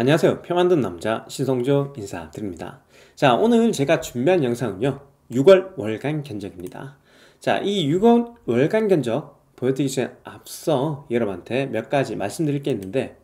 안녕하세요 표만든 남자 신성조 인사드립니다 자 오늘 제가 준비한 영상은요 6월 월간 견적입니다 자 이 6월 월간 견적 보여드리기 전에 앞서 여러분한테 몇 가지 말씀드릴 게 있는데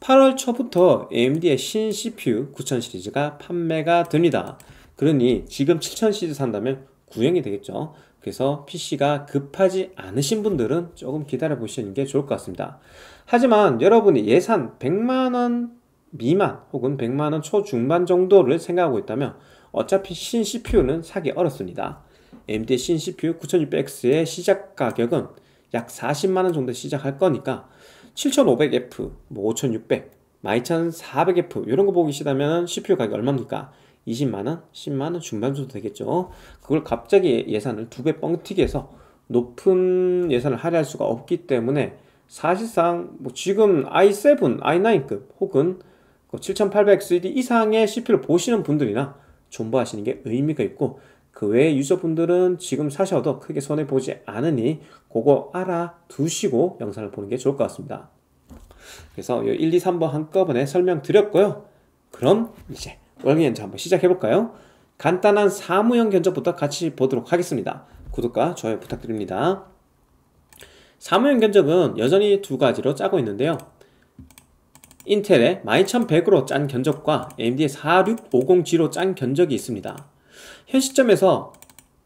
8월 초부터 AMD의 신 CPU 9000 시리즈가 판매가 됩니다 그러니 지금 7000 시리즈 산다면 구형이 되겠죠 그래서 PC가 급하지 않으신 분들은 조금 기다려 보시는 게 좋을 것 같습니다 하지만 여러분이 예산 100만원 미만 혹은 100만원 초중반 정도를 생각하고 있다면 어차피 신 CPU는 사기 어렵습니다. AMD 신 CPU 9600X의 시작 가격은 약 40만원 정도 시작할 거니까 7500F, 뭐 5600, 12400F 이런 거 보기 시다면 CPU 가격 얼마입니까? 20만원, 10만원 중반 정도 되겠죠. 그걸 갑자기 예산을 두 배 뻥튀기 해서 높은 예산을 할애할 수가 없기 때문에 사실상 뭐 지금 i7, i9급 혹은 7800XD 그 이상의 CPU를 보시는 분들이나 존버하시는 게 의미가 있고 그 외에 유저분들은 지금 사셔도 크게 손해보지 않으니 그거 알아두시고 영상을 보는 게 좋을 것 같습니다. 그래서 1, 2, 3번 한꺼번에 설명드렸고요. 그럼 이제 월경연자 한번 시작해볼까요? 간단한 사무형 견적부터 같이 보도록 하겠습니다. 구독과 좋아요 부탁드립니다. 사무형 견적은 여전히 두 가지로 짜고 있는데요. 인텔의 12100으로 짠 견적과 AMD의 46550G로 짠 견적이 있습니다. 현 시점에서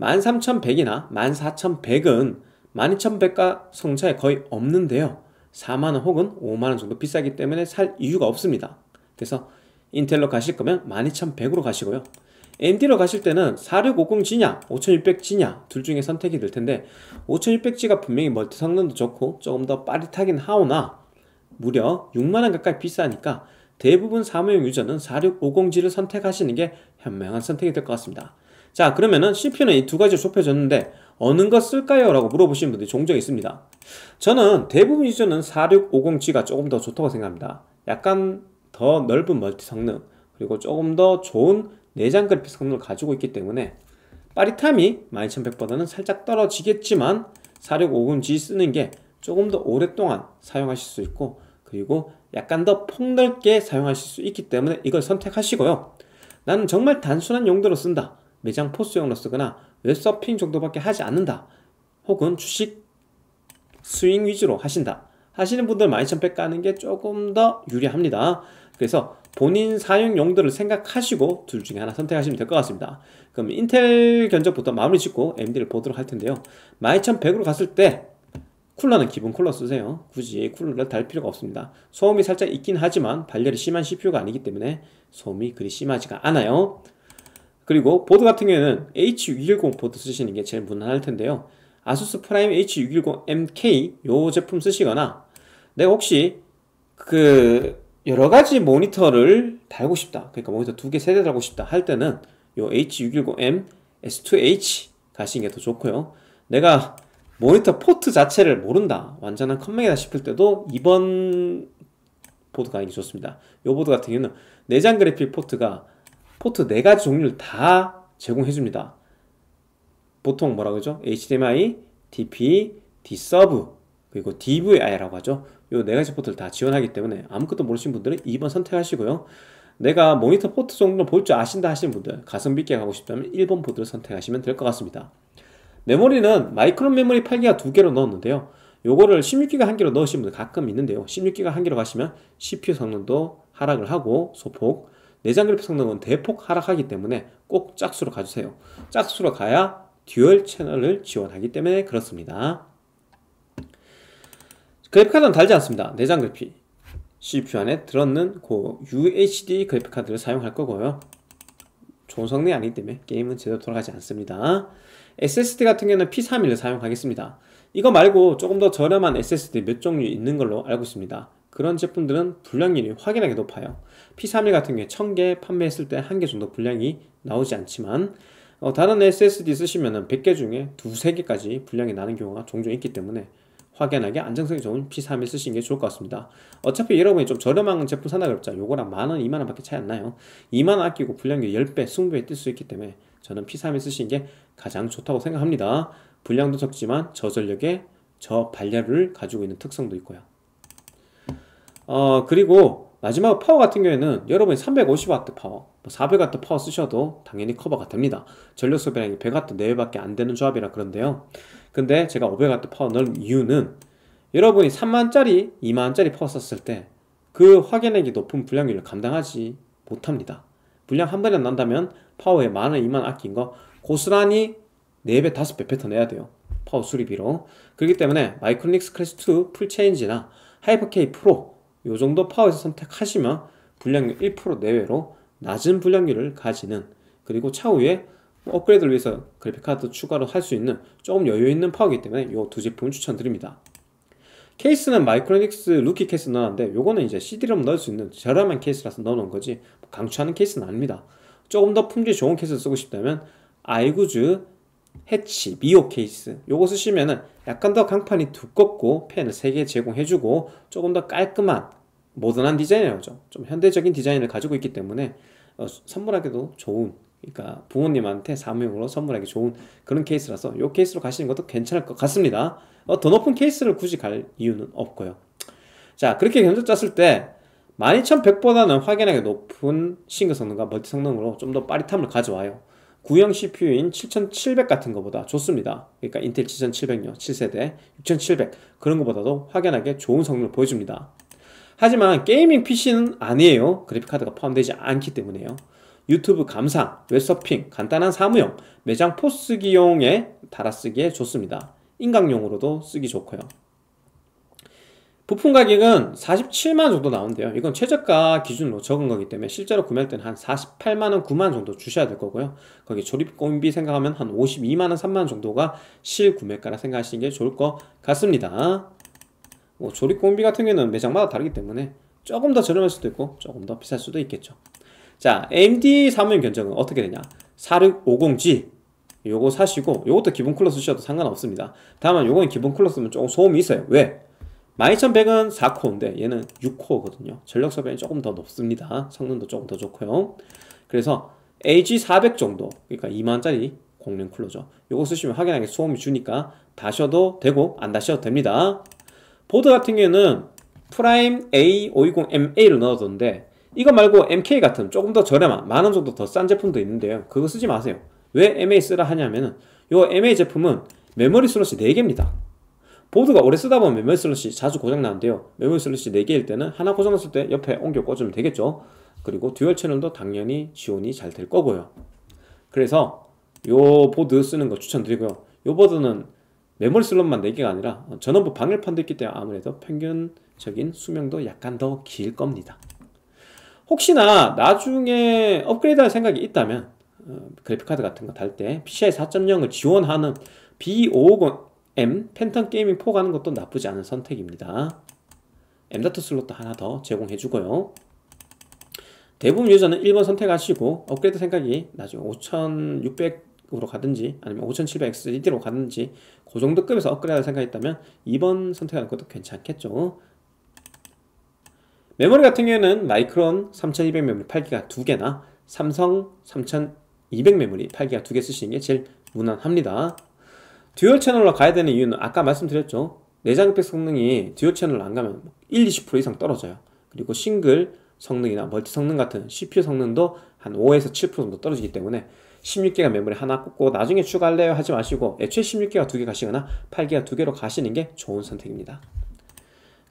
13100이나 14100은 12100과 성차에 거의 없는데요. 4만원 혹은 5만원 정도 비싸기 때문에 살 이유가 없습니다. 그래서 인텔로 가실 거면 12100으로 가시고요. AMD로 가실 때는 4650G냐 5600G냐 둘 중에 선택이 될 텐데 5600G가 분명히 멀티 성능도 좋고 조금 더 빠릿하긴 하오나 무려 6만원 가까이 비싸니까 대부분 사무용 유저는 4650G를 선택하시는 게 현명한 선택이 될 것 같습니다. 자 그러면은 CPU는 이 두 가지로 좁혀졌는데 어느 것 쓸까요? 라고 물어보시는 분들이 종종 있습니다. 저는 대부분 유저는 4650G가 조금 더 좋다고 생각합니다. 약간 더 넓은 멀티 성능 그리고 조금 더 좋은 내장 그래픽 성능을 가지고 있기 때문에 빠릿함이 12100보다는 살짝 떨어지겠지만 4650G 쓰는 게 조금 더 오랫동안 사용하실 수 있고 그리고 약간 더 폭넓게 사용하실 수 있기 때문에 이걸 선택하시고요. 나는 정말 단순한 용도로 쓴다. 매장 포스용으로 쓰거나 웹서핑 정도밖에 하지 않는다. 혹은 주식 스윙 위주로 하신다. 하시는 분들 12,100 가는 게 조금 더 유리합니다. 그래서 본인 사용 용도를 생각하시고 둘 중에 하나 선택하시면 될 것 같습니다. 그럼 인텔 견적부터 마무리 짓고 MD를 보도록 할 텐데요. 12,100으로 갔을 때 쿨러는 기본 쿨러 쓰세요. 굳이 쿨러를 달 필요가 없습니다. 소음이 살짝 있긴 하지만 발열이 심한 CPU가 아니기 때문에 소음이 그리 심하지가 않아요. 그리고 보드 같은 경우에는 H610 보드 쓰시는 게 제일 무난할 텐데요. 아수스 프라임 H610MK 요 제품 쓰시거나 내가 혹시 그 여러 가지 모니터를 달고 싶다. 그러니까 모니터 두 개, 세 대 달고 싶다 할 때는 요 H610M S2H 가시는 게 더 좋고요. 내가 모니터 포트 자체를 모른다 완전한 컴맹이다 싶을 때도 이번 보드가 아니 좋습니다 이 보드 같은 경우는 내장 그래픽 포트가 포트 4가지 종류를 다 제공해줍니다 보통 뭐라고 하죠? HDMI, DP, DSUB 그리고 DVI라고 하죠 이 4가지 포트를 다 지원하기 때문에 아무것도 모르시 분들은 2번 선택하시고요 내가 모니터 포트 정도는 볼줄 아신다 하시는 분들 가성비 있게 가고 싶다면 1번 보드를 선택하시면 될 것 같습니다 메모리는 마이크론 메모리 8기가 2개로 넣었는데요. 요거를 16기가 1개로 넣으신 분들 가끔 있는데요. 16기가 1개로 가시면 CPU 성능도 하락을 하고 소폭, 내장 그래픽 성능은 대폭 하락하기 때문에 꼭 짝수로 가주세요. 짝수로 가야 듀얼 채널을 지원하기 때문에 그렇습니다. 그래픽카드는 달지 않습니다. 내장 그래픽 CPU 안에 들어는고 UHD 그래픽카드를 사용할 거고요. 좋은 성능이 아니기 때문에 게임은 제대로 돌아가지 않습니다 SSD 같은 경우는 P31을 사용하겠습니다 이거 말고 조금 더 저렴한 SSD 몇 종류 있는 걸로 알고 있습니다 그런 제품들은 불량률이 확연하게 높아요 P31 같은 경우에 1000개 판매했을 때 한 개 정도 불량이 나오지 않지만 어, 다른 SSD 쓰시면 100개 중에 두세 개까지 불량이 나는 경우가 종종 있기 때문에 확연하게 안정성이 좋은 P3을 쓰시는 게 좋을 것 같습니다. 어차피 여러분이 좀 저렴한 제품 산다 그랬죠. 요거랑 만원, 이만원 밖에 차이 안 나요. 이만원 아끼고 불량률 10배, 20배 뛸수 있기 때문에 저는 P3을 쓰시는 게 가장 좋다고 생각합니다. 불량도 적지만 저전력에 저발열을 가지고 있는 특성도 있고요. 어, 그리고 마지막 파워 같은 경우에는 여러분이 350W 파워, 400W 뭐 파워 쓰셔도 당연히 커버가 됩니다. 전력 소비량이 100W 내외밖에 안 되는 조합이라 그런데요. 근데 제가 500W 파워 넣은 이유는 여러분이 3만짜리, 2만짜리 파워 썼을 때 그확인액이 높은 불량률을 감당하지 못합니다. 불량 한 번이나 난다면 파워에 만원, 2만 아낀 거 고스란히 4배, 5배 패턴 내야 돼요. 파워 수리비로. 그렇기 때문에 마이크로닉스 클래스2 풀체인지나 하이퍼케이 프로 요 정도 파워에서 선택하시면 불량률 1% 내외로 낮은 불량률을 가지는 그리고 차후에 업그레이드를 위해서 그래픽카드 추가로 할 수 있는 조금 여유있는 파워이기 때문에 이 두 제품 을 추천드립니다 케이스는 마이크로닉스 루키 케이스 넣어놨는데 요거는 이제 CD롬 넣을 수 있는 저렴한 케이스라서 넣어놓은 거지 뭐 강추하는 케이스는 아닙니다 조금 더 품질 좋은 케이스를 쓰고 싶다면 아이구즈 해치 미오 케이스 요거 쓰시면은 약간 더 강판이 두껍고 펜을 3개 제공해주고 조금 더 깔끔한 모던한 디자인이라죠 좀 현대적인 디자인을 가지고 있기 때문에 어, 선물하기도 좋은 그러니까 부모님한테 사무용으로 선물하기 좋은 그런 케이스라서 이 케이스로 가시는 것도 괜찮을 것 같습니다. 어, 더 높은 케이스를 굳이 갈 이유는 없고요. 자 그렇게 견적 짰을 때 12100보다는 확연하게 높은 싱글 성능과 멀티 성능으로 좀 더 빠릿함을 가져와요. 구형 CPU인 7700 같은 것보다 좋습니다. 그러니까 인텔 7700요, 7세대, 6700 그런 것보다도 확연하게 좋은 성능을 보여줍니다. 하지만 게이밍 PC는 아니에요. 그래픽카드가 포함되지 않기 때문에요. 유튜브 감상, 웹서핑, 간단한 사무용, 매장 포스기용에 달아쓰기에 좋습니다. 인강용으로도 쓰기 좋고요. 부품 가격은 47만 정도 나온대요. 이건 최저가 기준으로 적은 거기 때문에 실제로 구매할 때는 한 48만원, 9만 원 정도 주셔야 될 거고요. 거기 조립공비 생각하면 한 52만원, 3만원 정도가 실구매가라 생각하시는 게 좋을 것 같습니다. 뭐 조립공비 같은 경우는 매장마다 다르기 때문에 조금 더 저렴할 수도 있고 조금 더 비쌀 수도 있겠죠. 자, m d 사무용 견적은 어떻게 되냐? 4650G 요거 사시고 요것도 기본 쿨러 쓰셔도 상관없습니다 다만 요건 기본 쿨러 쓰면 조금 소음이 있어요 왜? 12100은 4코어인데 얘는 6코어거든요 전력 소비는 조금 더 높습니다 성능도 조금 더 좋고요 그래서 AG400 정도 그러니까 2만짜리 공랭 쿨러죠 요거 쓰시면 확연하게 소음이 주니까 다셔도 되고 안 다셔도 됩니다 보드 같은 경우에는 프라임 A520MA를 넣어뒀는데 이거 말고 MK 같은 조금 더 저렴한 만원 정도 더 싼 제품도 있는데요 그거 쓰지 마세요 왜 MA 쓰라 하냐면은 요 MA 제품은 메모리 슬롯이 4개입니다 보드가 오래 쓰다 보면 메모리 슬롯이 자주 고장 나는데요 메모리 슬롯이 4개일 때는 하나 고장 났을 때 옆에 옮겨 꽂으면 되겠죠 그리고 듀얼 채널도 당연히 지원이 잘 될 거고요 그래서 요 보드 쓰는 거 추천드리고요 요 보드는 메모리 슬롯만 4개가 아니라 전원부 방열판도 있기 때문에 아무래도 평균적인 수명도 약간 더 길 겁니다 혹시나 나중에 업그레이드할 생각이 있다면 어, 그래픽카드 같은 거 달 때 PCI 4.0을 지원하는 B550M 팬텀 게이밍 4 가는 것도 나쁘지 않은 선택입니다. M.2 슬롯도 하나 더 제공해 주고요. 대부분 유저는 1번 선택하시고 업그레이드 생각이 나중에 5600으로 가든지 아니면 5700X 1D로 가든지 그 정도 급에서 업그레이드 할 생각이 있다면 2번 선택하는 것도 괜찮겠죠. 메모리 같은 경우에는 마이크론 3200 메모리 8기가 2개나 삼성 3200 메모리 8기가 2개 쓰시는 게 제일 무난합니다 듀얼 채널로 가야 되는 이유는 아까 말씀드렸죠 내장백 성능이 듀얼 채널로 안 가면 1, 뭐 20% 이상 떨어져요 그리고 싱글 성능이나 멀티 성능 같은 CPU 성능도 한 5에서 7% 정도 떨어지기 때문에 16기가 메모리 하나 꽂고 나중에 추가할래요 하지 마시고 애초에 16기가 2개 가시거나 8기가 2 개로 가시는 게 좋은 선택입니다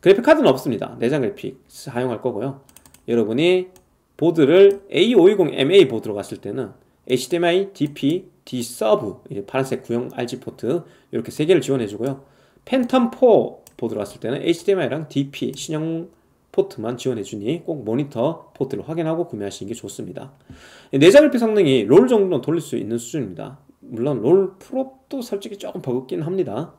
그래픽 카드는 없습니다. 내장 그래픽 사용할 거고요. 여러분이 보드를 A520MA 보드로 갔을 때는 HDMI, DP, D 서브 파란색 구형 RG 포트 이렇게 세 개를 지원해 주고요. 팬텀 4 보드로 갔을 때는 HDMI랑 DP 신형 포트만 지원해 주니 꼭 모니터 포트를 확인하고 구매하시는 게 좋습니다. 내장 그래픽 성능이 롤 정도는 돌릴 수 있는 수준입니다. 물론 롤프로도 솔직히 조금 버겁긴 합니다.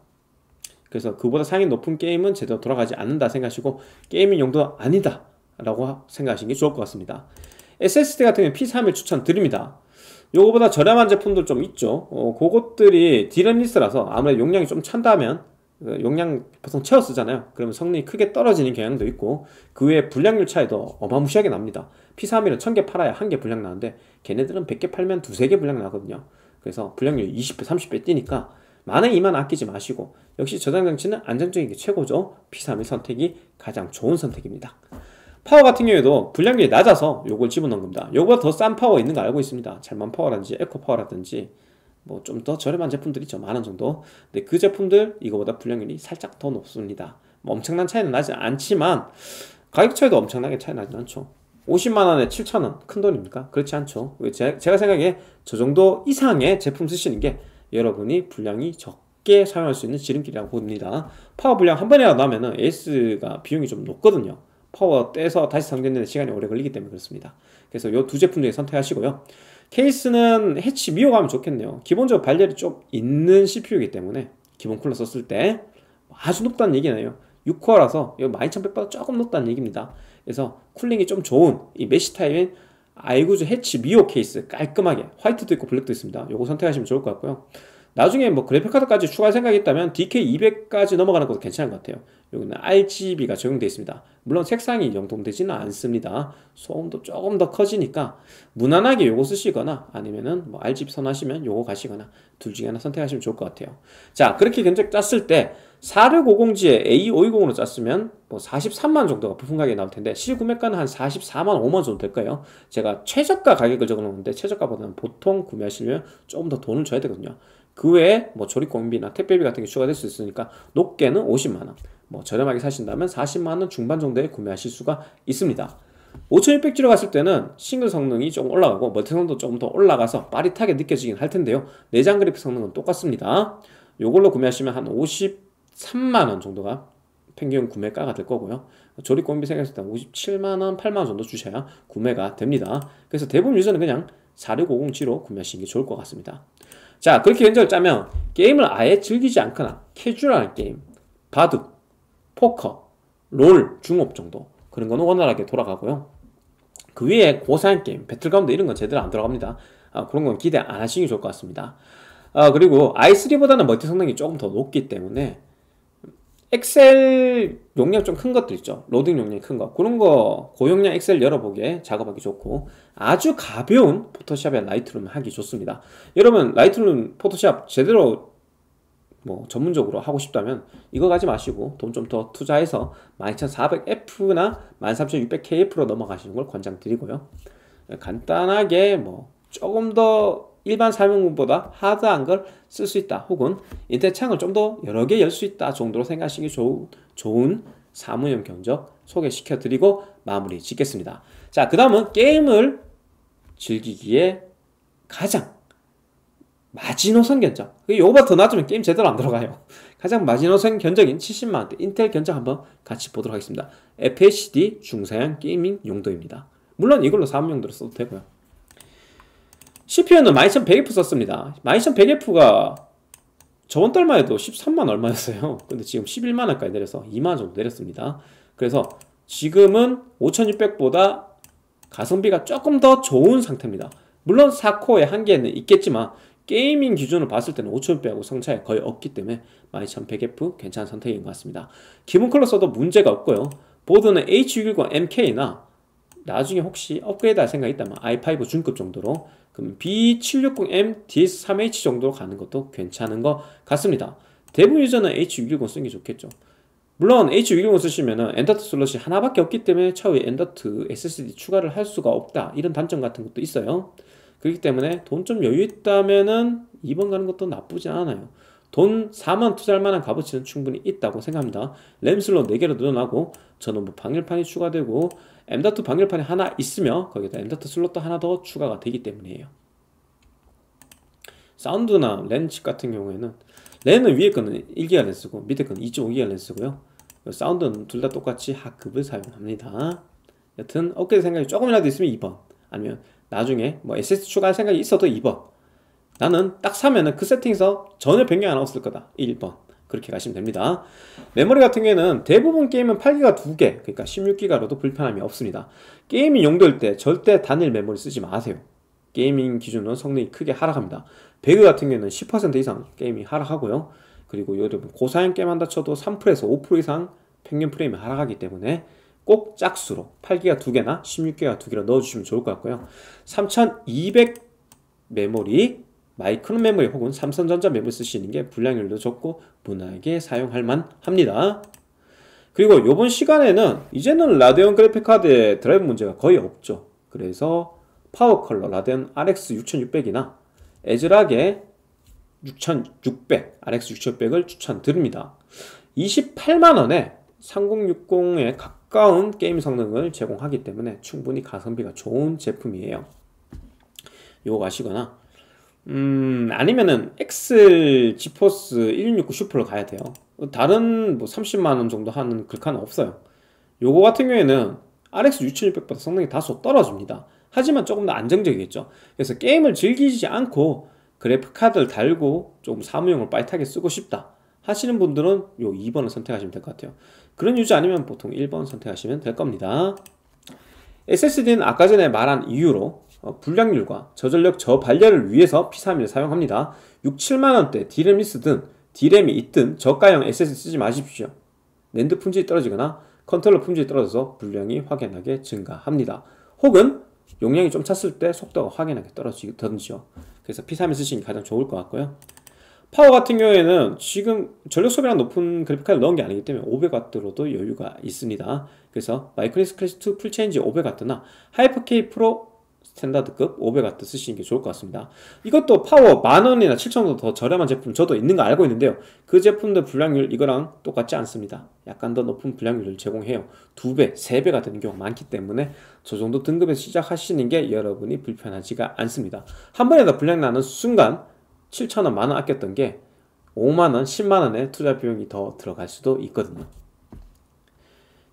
그래서 그보다 상위 높은 게임은 제대로 돌아가지 않는다 생각하시고 게임의 용도 아니다 라고 생각하시는 게 좋을 것 같습니다 SSD 같은 경우는 P3을 추천드립니다 요거보다 저렴한 제품들 좀 있죠 어, 그것들이 디램 리스라서 아무래도 용량이 좀 찬다면 어, 용량 보통 채워 쓰잖아요 그러면 성능이 크게 떨어지는 경향도 있고 그 외에 불량률 차이도 어마무시하게 납니다 P31은 1000개 팔아야 1개 불량 나는데 걔네들은 100개 팔면 2, 3개 불량 나거든요 그래서 불량률 20배, 30배 뛰니까 만에 이만 아끼지 마시고 역시 저장 장치는 안정적인 게 최고죠. P31 선택이 가장 좋은 선택입니다. 파워 같은 경우에도 불량률이 낮아서 요걸 집어넣은 겁니다. 요보다 더 싼 파워 있는 거 알고 있습니다. 잘만 파워라든지 에코 파워라든지 뭐 좀 더 저렴한 제품들이 있죠. 만원 정도. 근데 그 제품들 이거보다 불량률이 살짝 더 높습니다. 뭐 엄청난 차이는 나지 않지만 가격 차이도 엄청나게 차이 나진 않죠. 50만원에 7천원 큰돈입니까? 그렇지 않죠. 제가 생각에 저 정도 이상의 제품 쓰시는 게 여러분이 분량이 적게 사용할 수 있는 지름길이라고 봅니다. 파워 분량 한 번에 나면은 S가 비용이 좀 높거든요. 파워 떼서 다시 상전되는 시간이 오래 걸리기 때문에 그렇습니다. 그래서 이 두 제품 중에 선택하시고요. 케이스는 해치 미워가면 좋겠네요. 기본적으로 발열이 좀 있는 CPU이기 때문에 기본 쿨러 썼을 때 아주 높다는 얘기네요. 6코어라서 이 12100보다 조금 높다는 얘기입니다. 그래서 쿨링이 좀 좋은 이 메시 타입인 아이구즈 해치 미오 케이스 깔끔하게 화이트도 있고 블랙도 있습니다. 요거 선택하시면 좋을 것 같고요. 나중에 뭐 그래픽카드까지 추가할 생각이 있다면 DK200까지 넘어가는 것도 괜찮은 것 같아요. 여기는 RGB가 적용되어 있습니다. 물론 색상이 영통되지는 않습니다. 소음도 조금 더 커지니까 무난하게 요거 쓰시거나 아니면은 뭐 RGB 선하시면 요거 가시거나 둘 중에 하나 선택하시면 좋을 것 같아요. 자, 그렇게 견적 짰을 때 4650G에 A520으로 짰으면 뭐 43만 정도가 부품 가격이 나올 텐데 실구매가는 한 44만 5만 정도 될 거예요. 제가 최저가 가격을 적어놓는데 최저가보다는 보통 구매하시면 조금 더 돈을 줘야 되거든요. 그 외에 뭐 조립공비나 택배비 같은 게 추가될 수 있으니까 높게는 50만 원. 뭐 저렴하게 사신다면 40만원 중반 정도에 구매하실 수가 있습니다 5600G로 갔을 때는 싱글 성능이 조금 올라가고 멀티 성능도 조금 더 올라가서 빠릿하게 느껴지긴 할 텐데요 내장 그래픽 성능은 똑같습니다 요걸로 구매하시면 한 53만원 정도가 평균 구매가가 될 거고요 조립공비 생각했을 때 57만원, 8만원 정도 주셔야 구매가 됩니다 그래서 대부분 유저는 그냥 4 6 5 0 g 로 구매하시는 게 좋을 것 같습니다 자 그렇게 견적을 짜면 게임을 아예 즐기지 않거나 캐주얼한 게임 바둑, 포커, 롤, 중업 정도 그런 건 원활하게 돌아가고요. 그 위에 고사양 게임, 배틀그라운드 이런 건 제대로 안 들어갑니다. 아, 그런 건 기대 안 하시는 게 좋을 것 같습니다. 아, 그리고 i3보다는 멀티 성능이 조금 더 높기 때문에 엑셀 용량 좀 큰 것들 있죠. 로딩 용량이 큰 거. 그런 거 고용량 엑셀 열어보기에 작업하기 좋고 아주 가벼운 포토샵에 라이트룸 하기 좋습니다. 여러분 라이트룸 포토샵 제대로 뭐 전문적으로 하고 싶다면 이거 가지 마시고 돈 좀 더 투자해서 12400F나 13600KF로 넘어가시는 걸 권장드리고요. 예, 간단하게 뭐 조금 더 일반 사용보다 하드한 걸 쓸 수 있다 혹은 인터넷창을 좀 더 여러 개 열 수 있다 정도로 생각하시기 좋은, 좋은 사무용 견적 소개시켜 드리고 마무리 짓겠습니다. 자, 그 다음은 게임을 즐기기에 가장 마지노선 견적. 이거보다더 낮으면 게임 제대로 안 들어가요. 가장 마지노선 견적인 70만원대 인텔 견적 한번 같이 보도록 하겠습니다. FHD 중사양 게이밍 용도입니다. 물론 이걸로 사업 용도로 써도 되고요. CPU는 12100F 썼습니다. 12100F가 저번 달만 해도 13만 얼마였어요. 근데 지금 11만원까지 내려서 2만원 정도 내렸습니다. 그래서 지금은 5600보다 가성비가 조금 더 좋은 상태입니다. 물론 4코어의 한계는 있겠지만 게이밍 기준으로 봤을 때는 5,000하고성차이 거의 없기 때문에 12100F 괜찮은 선택인 것 같습니다. 기본 컬러 써도 문제가 없고요. 보드는 H610 MK나 나중에 혹시 업그레이드 할 생각이 있다면 i5 중급 정도로 그럼 B760M DS3H 정도로 가는 것도 괜찮은 것 같습니다. 대부분 유저는 H610 쓰는 게 좋겠죠. 물론 H610 쓰시면은 엔더트 슬롯이 하나밖에 없기 때문에 차후에 엔더트 SSD 추가를 할 수가 없다 이런 단점 같은 것도 있어요. 그렇기 때문에 돈 좀 여유 있다면은 2번 가는 것도 나쁘지 않아요. 돈 4만 투자할 만한 값어치는 충분히 있다고 생각합니다. 램슬로 4개로 늘어나고 저는 뭐 방열판이 추가되고 M.2 방열판이 하나 있으며 거기다 M.2 슬롯도 하나 더 추가가 되기 때문이에요. 사운드나 렌칩 같은 경우에는 렌은 위에 거는 1기가 렌스고 밑에 거는 2.5기가 렌스고요. 사운드는 둘 다 똑같이 하급을 사용합니다. 여튼 어깨 생각이 조금이라도 있으면 2번 아니면 나중에 뭐 SS 추가할 생각이 있어도 2번 나는 딱 사면은 그 세팅에서 전혀 변경 안 하고 쓸 거다 1번 그렇게 가시면 됩니다 메모리 같은 경우에는 대부분 게임은 8기가 2개 그러니까 16기가로도 불편함이 없습니다 게이밍 용도일 때 절대 단일 메모리 쓰지 마세요 게이밍 기준으로 성능이 크게 하락합니다 배그 같은 경우에는 10% 이상 게임이 하락하고요 그리고 여러분 고사양 게임 한다 쳐도 3%에서 5% 이상 평균 프레임이 하락하기 때문에 꼭 짝수로 8기가 2개나 16기가 2개로 넣어주시면 좋을 것 같고요. 3200 메모리, 마이크론 메모리 혹은 삼성전자 메모리 쓰시는 게 불량률도 적고 무난하게 사용할 만합니다. 그리고 요번 시간에는 이제는 라데온 그래픽카드의 드라이브 문제가 거의 없죠. 그래서 파워컬러 라데온 RX 6600이나 에즈락의 6600, RX 6600을 추천드립니다. 28만원에 3060에 각 가까운 게임 성능을 제공하기 때문에 충분히 가성비가 좋은 제품이에요 요거 아시거나 음 아니면은 엑셀 지포스 1669 슈퍼로 가야 돼요 다른 뭐 30만원 정도 하는 글카는 없어요 요거 같은 경우에는 RX 6600보다 성능이 다소 떨어집니다 하지만 조금 더 안정적이겠죠 그래서 게임을 즐기지 않고 그래픽카드를 달고 조금 사무용을 빠이트하게 쓰고 싶다 하시는 분들은 요 2번을 선택하시면 될 것 같아요 그런 유저 아니면 보통 1번 선택하시면 될 겁니다. SSD는 아까 전에 말한 이유로 어, 불량률과 저전력 저발열을 위해서 P31을 사용합니다. 6, 7만원대 디램이 쓰든 디램이 있든 저가형 SSD 쓰지 마십시오. 랜드 품질이 떨어지거나 컨트롤러 품질이 떨어져서 불량이 확연하게 증가합니다. 혹은 용량이 좀 찼을 때 속도가 확연하게 떨어지던지요. 그래서 P31 쓰시는 게 가장 좋을 것 같고요. 파워 같은 경우에는 지금 전력 소비량 높은 그래픽카드 넣은 게 아니기 때문에 500W로도 여유가 있습니다. 그래서 마이크로닉스 클래스2 풀체인지 500W나 하이퍼케이 프로 스탠다드급 500W 쓰시는 게 좋을 것 같습니다. 이것도 파워 만원이나 7천원 더 저렴한 제품 저도 있는 거 알고 있는데요. 그제품도 불량률 이거랑 똑같지 않습니다. 약간 더 높은 불량률을 제공해요. 두배세배가 되는 경우가 많기 때문에 저 정도 등급에서 시작하시는 게 여러분이 불편하지가 않습니다. 한 번에 더 불량 나는 순간 7천원 만원 아꼈던 게 5만원, 10만원의 투자 비용이 더 들어갈 수도 있거든요.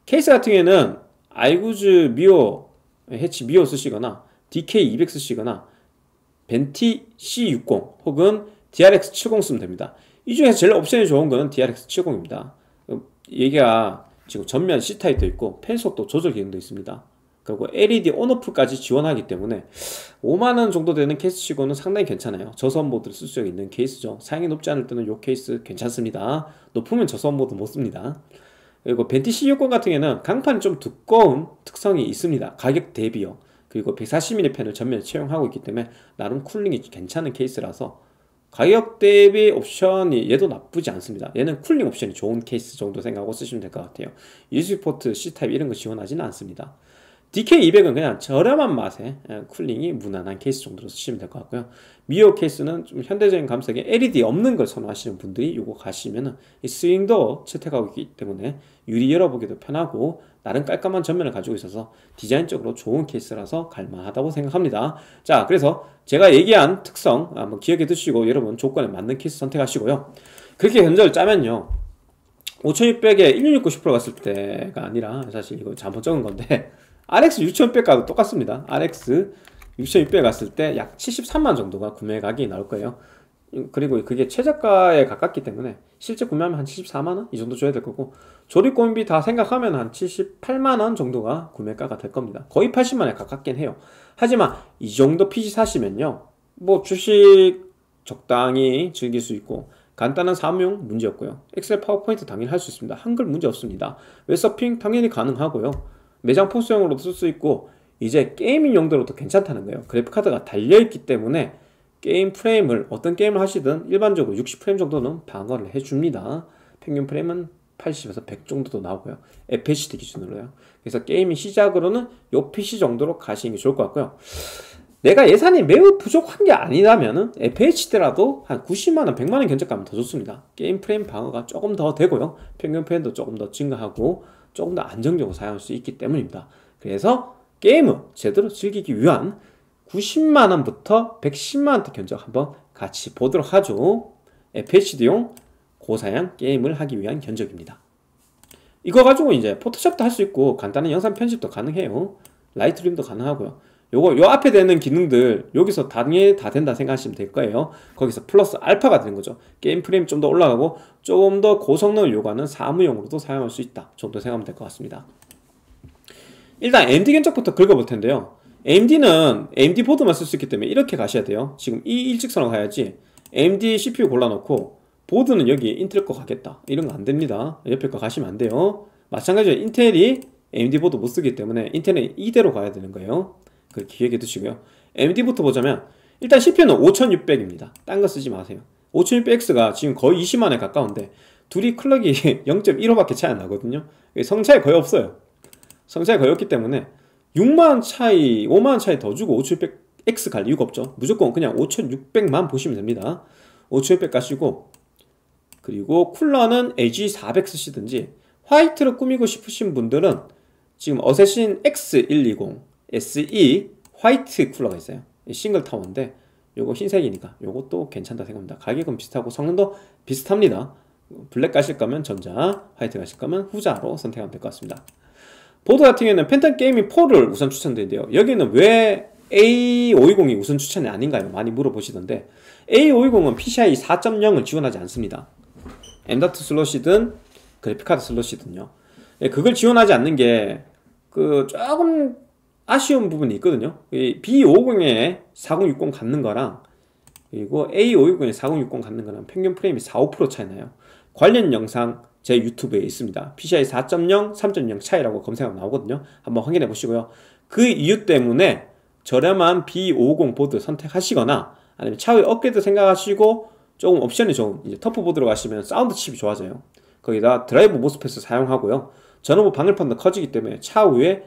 케이스 같은 경우에는 알구즈 미오, 해치 미오 쓰시거나 DK200 쓰시거나 벤티 C60 혹은 DRX70 쓰면 됩니다. 이 중에서 제일 옵션이 좋은 거는 DRX70입니다. 어, 얘가 지금 전면 C타입도 있고 펜 속도 조절 기능도 있습니다. 그리고 LED 온오프까지 지원하기 때문에 5만원 정도 되는 케이스치고는 상당히 괜찮아요 저소음모드를 쓸 수 있는 케이스죠 사양이 높지 않을 때는 이 케이스 괜찮습니다 높으면 저소음모드 못씁니다 그리고 벤티 C60 같은 경우에는 강판이 좀 두꺼운 특성이 있습니다 가격 대비요 그리고 140mm 펜을 전면에 채용하고 있기 때문에 나름 쿨링이 괜찮은 케이스라서 가격 대비 옵션이 얘도 나쁘지 않습니다 얘는 쿨링 옵션이 좋은 케이스 정도 생각하고 쓰시면 될 것 같아요 USB 포트 C타입 이런 거 지원하지는 않습니다 DK200은 그냥 저렴한 맛에 예, 쿨링이 무난한 케이스 정도로 쓰시면 될 것 같고요. 미오 케이스는 좀 현대적인 감성에 LED 없는 걸 선호하시는 분들이 이거 가시면은 이 스윙도 채택하고 있기 때문에 유리 열어보기도 편하고 나름 깔끔한 전면을 가지고 있어서 디자인적으로 좋은 케이스라서 갈만하다고 생각합니다. 자, 그래서 제가 얘기한 특성 한번 기억해 두시고 여러분 조건에 맞는 케이스 선택하시고요. 그렇게 견적을 짜면요. 5600에 1 6 9 10% 갔을 때가 아니라 사실 이거 잘못 적은 건데 RX 6600가도 똑같습니다. RX 6600 갔을 때 약 73만 정도가 구매 가격이 나올 거예요. 그리고 그게 최저가에 가깝기 때문에 실제 구매하면 한 74만원? 이 정도 줘야 될 거고 조립공비 다 생각하면 한 78만원 정도가 구매가가 될 겁니다 거의 80만원에 가깝긴 해요 하지만 이 정도 PC 사시면요 뭐 주식 적당히 즐길 수 있고 간단한 사무용 문제 없고요 엑셀 파워포인트 당연히 할 수 있습니다 한글 문제 없습니다 웹서핑 당연히 가능하고요 매장 포스용으로도 쓸 수 있고 이제 게이밍 용도로도 괜찮다는 거예요 그래픽카드가 달려있기 때문에 게임 프레임을 어떤 게임을 하시든 일반적으로 60프레임 정도는 방어를 해줍니다 평균 프레임은 80에서 100 정도도 나오고요 FHD 기준으로요 그래서 게이밍 시작으로는 요 PC 정도로 가시는 게 좋을 것 같고요 내가 예산이 매우 부족한 게 아니라면은 FHD라도 한 90만원, 100만원 견적 가면 더 좋습니다 게임 프레임 방어가 조금 더 되고요 평균 프레임도 조금 더 증가하고 조금 더 안정적으로 사용할 수 있기 때문입니다. 그래서 게임을 제대로 즐기기 위한 90만원부터 110만원대 견적 한번 같이 보도록 하죠. FHD용 고사양 게임을 하기 위한 견적입니다. 이거 가지고 이제 포토샵도 할 수 있고 간단한 영상 편집도 가능해요. 라이트룸도 가능하고요. 요거 요 앞에 되는 기능들 여기서 단계 다 된다 생각하시면 될 거예요 거기서 플러스 알파가 되는 거죠 게임 프레임 좀 더 올라가고 조금 더 고성능을 요구하는 사무용으로도 사용할 수 있다 정도 생각하면 될 것 같습니다 일단 AMD 견적부터 긁어볼 텐데요 AMD는 AMD 보드만 쓸 수 있기 때문에 이렇게 가셔야 돼요 지금 이 일직선으로 가야지 AMD CPU 골라놓고 보드는 여기 인텔 거 가겠다 이런 거 안 됩니다 옆에 거 가시면 안 돼요 마찬가지로 인텔이 AMD 보드 못 쓰기 때문에 인텔은 이대로 가야 되는 거예요 그 기억해 두시고요. MD부터 보자면 일단 CPU는 5600입니다. 딴 거 쓰지 마세요. 5600X가 지금 거의 20만에 가까운데 둘이 클럭이 0.15밖에 차이 안 나거든요. 성차이 거의 없어요. 성차이 거의 없기 때문에 6만 차이, 5만 차이 더 주고 5600X 갈 이유가 없죠. 무조건 그냥 5600만 보시면 됩니다. 5600 가시고 그리고 쿨러는 AG400 쓰시든지 화이트로 꾸미고 싶으신 분들은 지금 어세신 X120 SE 화이트 쿨러가 있어요. 싱글 타워인데 요거 흰색이니까 요것도 괜찮다 생각합니다. 가격은 비슷하고 성능도 비슷합니다. 블랙 가실 거면 전자, 화이트 가실 거면 후자로 선택하면 될 것 같습니다. 보드 같은 경우에는 펜턴 게이밍 4를 우선 추천드린대요 여기는 왜 A520이 우선 추천이 아닌가요? 많이 물어보시던데 A520은 PCI 4.0을 지원하지 않습니다. M.2 슬롯이든 그래픽카드 슬롯이든요. 예, 그걸 지원하지 않는 게 그 조금 아쉬운 부분이 있거든요. B550에 4060 갖는 거랑 그리고 A560에 4060 갖는 거랑 평균 프레임이 4, 5% 차이나요. 관련 영상 제 유튜브에 있습니다. PCI 4.0, 3.0 차이라고 검색하면 나오거든요. 한번 확인해 보시고요. 그 이유 때문에 저렴한 B550 보드 선택하시거나 아니면 차후에 업그레이드 생각하시고 조금 옵션이 좋은 이제 터프 보드로 가시면 사운드 칩이 좋아져요. 거기다 드라이브 모스펫을 사용하고요. 전원부 방열판도 커지기 때문에 차후에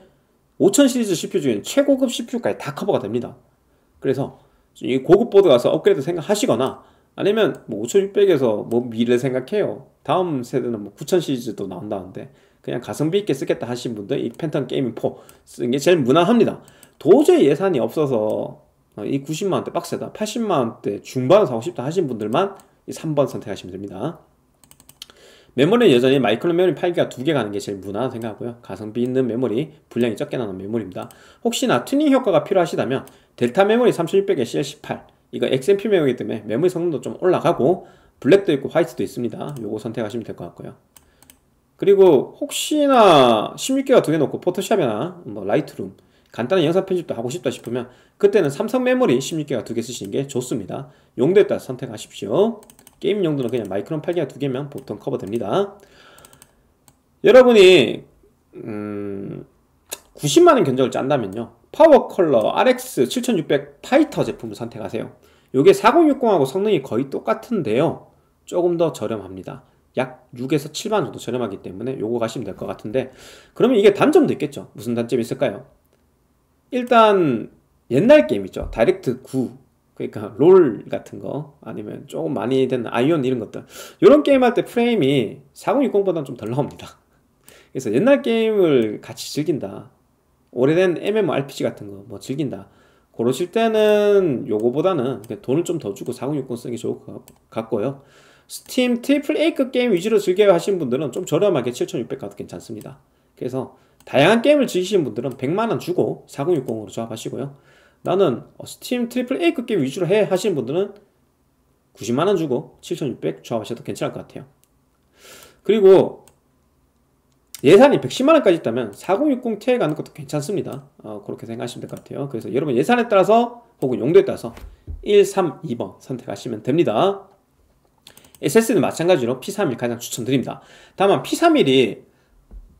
5000 시리즈 CPU 중에 최고급 CPU까지 다 커버가 됩니다. 그래서 이 고급 보드 가서 업그레이드 생각하시거나 아니면 뭐 5600에서 뭐 미를 생각해요. 다음 세대는 뭐9000 시리즈도 나온다는데 그냥 가성비 있게 쓰겠다 하신 분들 이 팬텀 게이밍 4 쓰는 게 제일 무난합니다. 도저히 예산이 없어서 어, 이 90만원대 빡세다 80만원대 중반을 사고 싶다 하신 분들만 이 3번 선택하시면 됩니다. 메모리는 여전히 마이크로 메모리 8기가 두 개 가는 게 제일 무난하다 생각하고요. 가성비 있는 메모리, 분량이 적게 나는 메모리입니다. 혹시나 튜닝 효과가 필요하시다면 델타 메모리 3600에 CL18 이거 XMP 메모리 때문에 메모리 성능도 좀 올라가고 블랙도 있고 화이트도 있습니다. 요거 선택하시면 될 것 같고요. 그리고 혹시나 16기가 두개 놓고 포토샵이나 뭐 라이트룸 간단한 영상 편집도 하고 싶다 싶으면 그때는 삼성 메모리 16기가 두 개 쓰시는 게 좋습니다. 용도에 따라 선택하십시오. 게임 용도는 그냥 마이크론 8기가 두 개면 보통 커버됩니다. 여러분이 음 90만원 견적을 짠다면요. 파워 컬러 RX 7600 파이터 제품을 선택하세요. 이게 4060하고 성능이 거의 똑같은데요. 조금 더 저렴합니다. 약 6에서 7만 정도 저렴하기 때문에 요거 가시면 될 것 같은데 그러면 이게 단점도 있겠죠 무슨 단점이 있을까요? 일단 옛날 게임 이죠 다이렉트 9 그러니까 롤 같은 거 아니면 조금 많이 된 아이온 이런 것들 이런 게임 할 때 프레임이 4060보다는 좀 덜 나옵니다 그래서 옛날 게임을 같이 즐긴다 오래된 MMORPG 같은 거 뭐 즐긴다 그러실 때는 요거보다는 돈을 좀 더 주고 4060 쓰는 게 좋을 것 같고요 스팀 트리플 A급 게임 위주로 즐겨 하신 분들은 좀 저렴하게 7600 가도 괜찮습니다 그래서 다양한 게임을 즐기시는 분들은 100만원 주고 4060으로 조합하시고요 나는 어, 스팀 트리플 A급 게임 위주로 해 하시는 분들은 90만원 주고 7600 조합하셔도 괜찮을 것 같아요 그리고 예산이 110만원까지 있다면 4060 Ti 가는 것도 괜찮습니다 어, 그렇게 생각하시면 될 것 같아요 그래서 여러분 예산에 따라서 혹은 용도에 따라서 1, 3, 2번 선택하시면 됩니다 SSD는 마찬가지로 P31 가장 추천드립니다 다만 P31이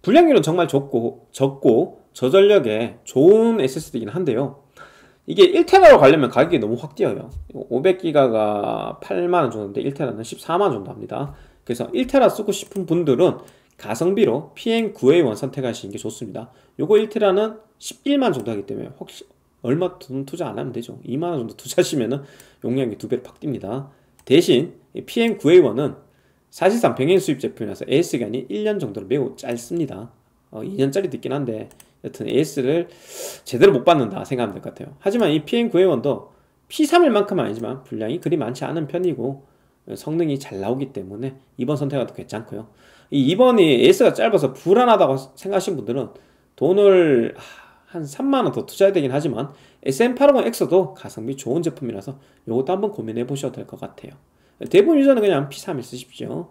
불량률은 정말 적고 적고 저전력에 좋은 SSD이긴 한데요 이게 1테라로 가려면 가격이 너무 확 뛰어요 500기가가 8만원 정도인데 1테라는 14만원 정도 합니다 그래서 1테라 쓰고 싶은 분들은 가성비로 p n 9 a 1 선택하시는 게 좋습니다 요거 1테라는 11만원 정도 하기 때문에 혹시 얼마 돈 투자 안 하면 되죠 2만원 정도 투자하시면은 용량이 두 배로 팍 뜁니다 대신 p n 9 a 1은 사실상 병행 수입 제품이라서 AS기간이 1년 정도로 매우 짧습니다 어, 2년짜리도 있긴 한데 여튼 AS를 제대로 못 받는다 생각하면 될 것 같아요. 하지만 이 PM9A1도 P31만큼은 아니지만 분량이 그리 많지 않은 편이고 성능이 잘 나오기 때문에 이번 선택은 더 괜찮고요. 이이번이 AS가 짧아서 불안하다고 생각하신 분들은 돈을 한 3만원 더 투자해야 되긴 하지만 SM850X도 가성비 좋은 제품이라서 이것도 한번 고민해 보셔도 될 것 같아요. 대부분 유저는 그냥 P31 쓰십시오.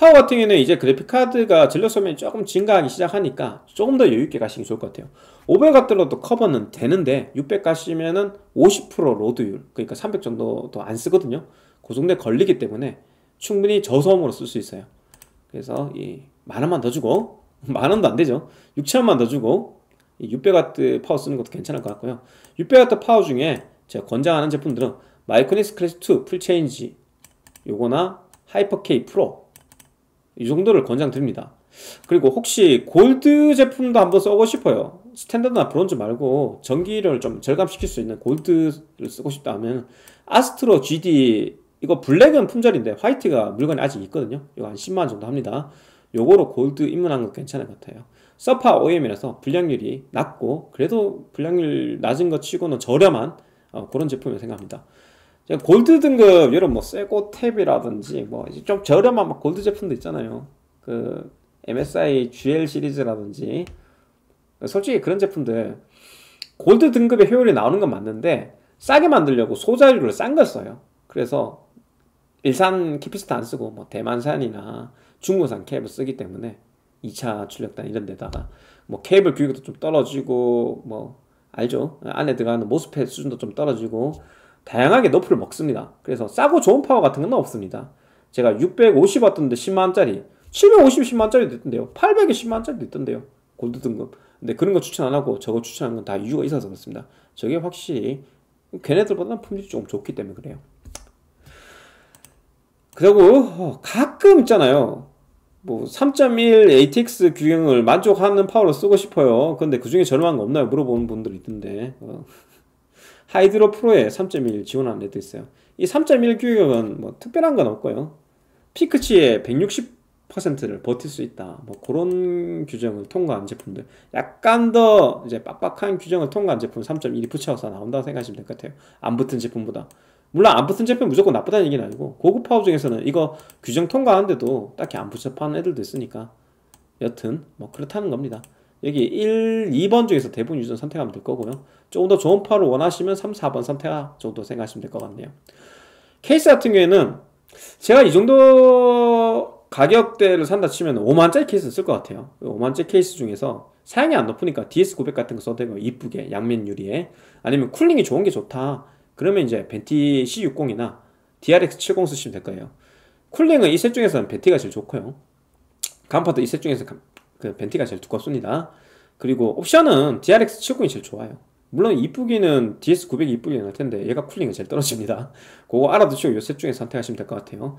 파워 같은 경우에는 이제 그래픽카드가 질러소면이 조금 증가하기 시작하니까 조금 더 여유있게 가시는게 좋을 것 같아요 500 같더라도 커버는 되는데 600 가시면은 50% 로드율 그러니까 300 정도도 안 쓰거든요 그 정도에 걸리기 때문에 충분히 저소음으로 쓸 수 있어요 그래서 이 만원만 더 주고 만원도 안되죠 6천원만 더 주고 600W 파워 쓰는 것도 괜찮을 것 같고요 600W 파워 중에 제가 권장하는 제품들은 마이크닉스 클래스 2 풀체인지 요거나 하이퍼K 프로 이 정도를 권장드립니다. 그리고 혹시 골드 제품도 한번 써고 싶어요. 스탠다드나 브론즈 말고 전기를 좀 절감시킬 수 있는 골드를 쓰고 싶다 하면 아스트로 GD 이거 블랙은 품절인데 화이트가 물건이 아직 있거든요. 이거 한 10만원 정도 합니다. 요거로 골드 입문한 거 괜찮은 것 같아요. 서파 OEM이라서 불량률이 낮고 그래도 불량률 낮은 것 치고는 저렴한 어, 그런 제품을 생각합니다. 골드 등급 이런 뭐 세고 탭이라든지 뭐좀 저렴한 막 골드 제품도 있잖아요. 그 MSI GL 시리즈라든지 솔직히 그런 제품들 골드 등급의 효율이 나오는 건 맞는데 싸게 만들려고 소자료를 싼걸 써요. 그래서 일산 캐피스트 안 쓰고 뭐 대만산이나 중국산 캡을 쓰기 때문에 2차 출력단 이런 데다가 뭐 케이블 규격도 좀 떨어지고 뭐 알죠? 안에 들어가는 모스펫 수준도 좀 떨어지고 다양하게 너프를 먹습니다. 그래서 싸고 좋은 파워 같은 건 없습니다. 제가 650 왔던데 10만원짜리 750 10만원짜리도 있던데요. 800에 10만원짜리도 있던데요. 골드 등급. 근데 그런 거 추천 안 하고 저거 추천하는 건 다 이유가 있어서 그렇습니다. 저게 확실히 걔네들보다는 품질이 조금 좋기 때문에 그래요. 그리고 어, 가끔 있잖아요. 뭐 3.1 ATX 규격을 만족하는 파워로 쓰고 싶어요. 근데 그 중에 저렴한 거 없나요? 물어보는 분들 있던데. 어. 하이드로 프로에 3.1 지원하는 데도 있어요. 이 3.1 규격은 뭐 특별한 건 없고요. 피크치의 160%를 버틸 수 있다. 뭐 그런 규정을 통과한 제품들. 약간 더 이제 빡빡한 규정을 통과한 제품 3.1이 붙여서 나온다고 생각하시면 될 것 같아요. 안 붙은 제품보다. 물론 안 붙은 제품 무조건 나쁘다는 얘기는 아니고 고급 하우 중에서는 이거 규정 통과하는데도 딱히 안 붙여 파는 애들도 있으니까 여튼 뭐 그렇다는 겁니다. 여기 1, 2번 중에서 대부분 유전 선택하면 될 거고요. 조금 더 좋은 파를 원하시면 3, 4번 선택 정도 생각하시면 될 것 같네요. 케이스 같은 경우에는 제가 이 정도 가격대를 산다 치면 5만짜리 케이스 쓸 것 같아요. 5만짜리 케이스 중에서 사양이 안 높으니까 DS900 같은 거 써도 되고 이쁘게 양면 유리에 아니면 쿨링이 좋은 게 좋다. 그러면 이제 벤티 C60이나 DRX70 쓰시면 될 거예요. 쿨링은 이 셋 중에서는 벤티가 제일 좋고요. 간판도 이 셋 중에서 그 벤티가 제일 두껍습니다. 그리고 옵션은 DRX 79이 제일 좋아요. 물론 이쁘기는 DS900이 이쁘긴 할 텐데 얘가 쿨링이 제일 떨어집니다. 그거 알아두시고 요 셋 중에 선택하시면 될 것 같아요.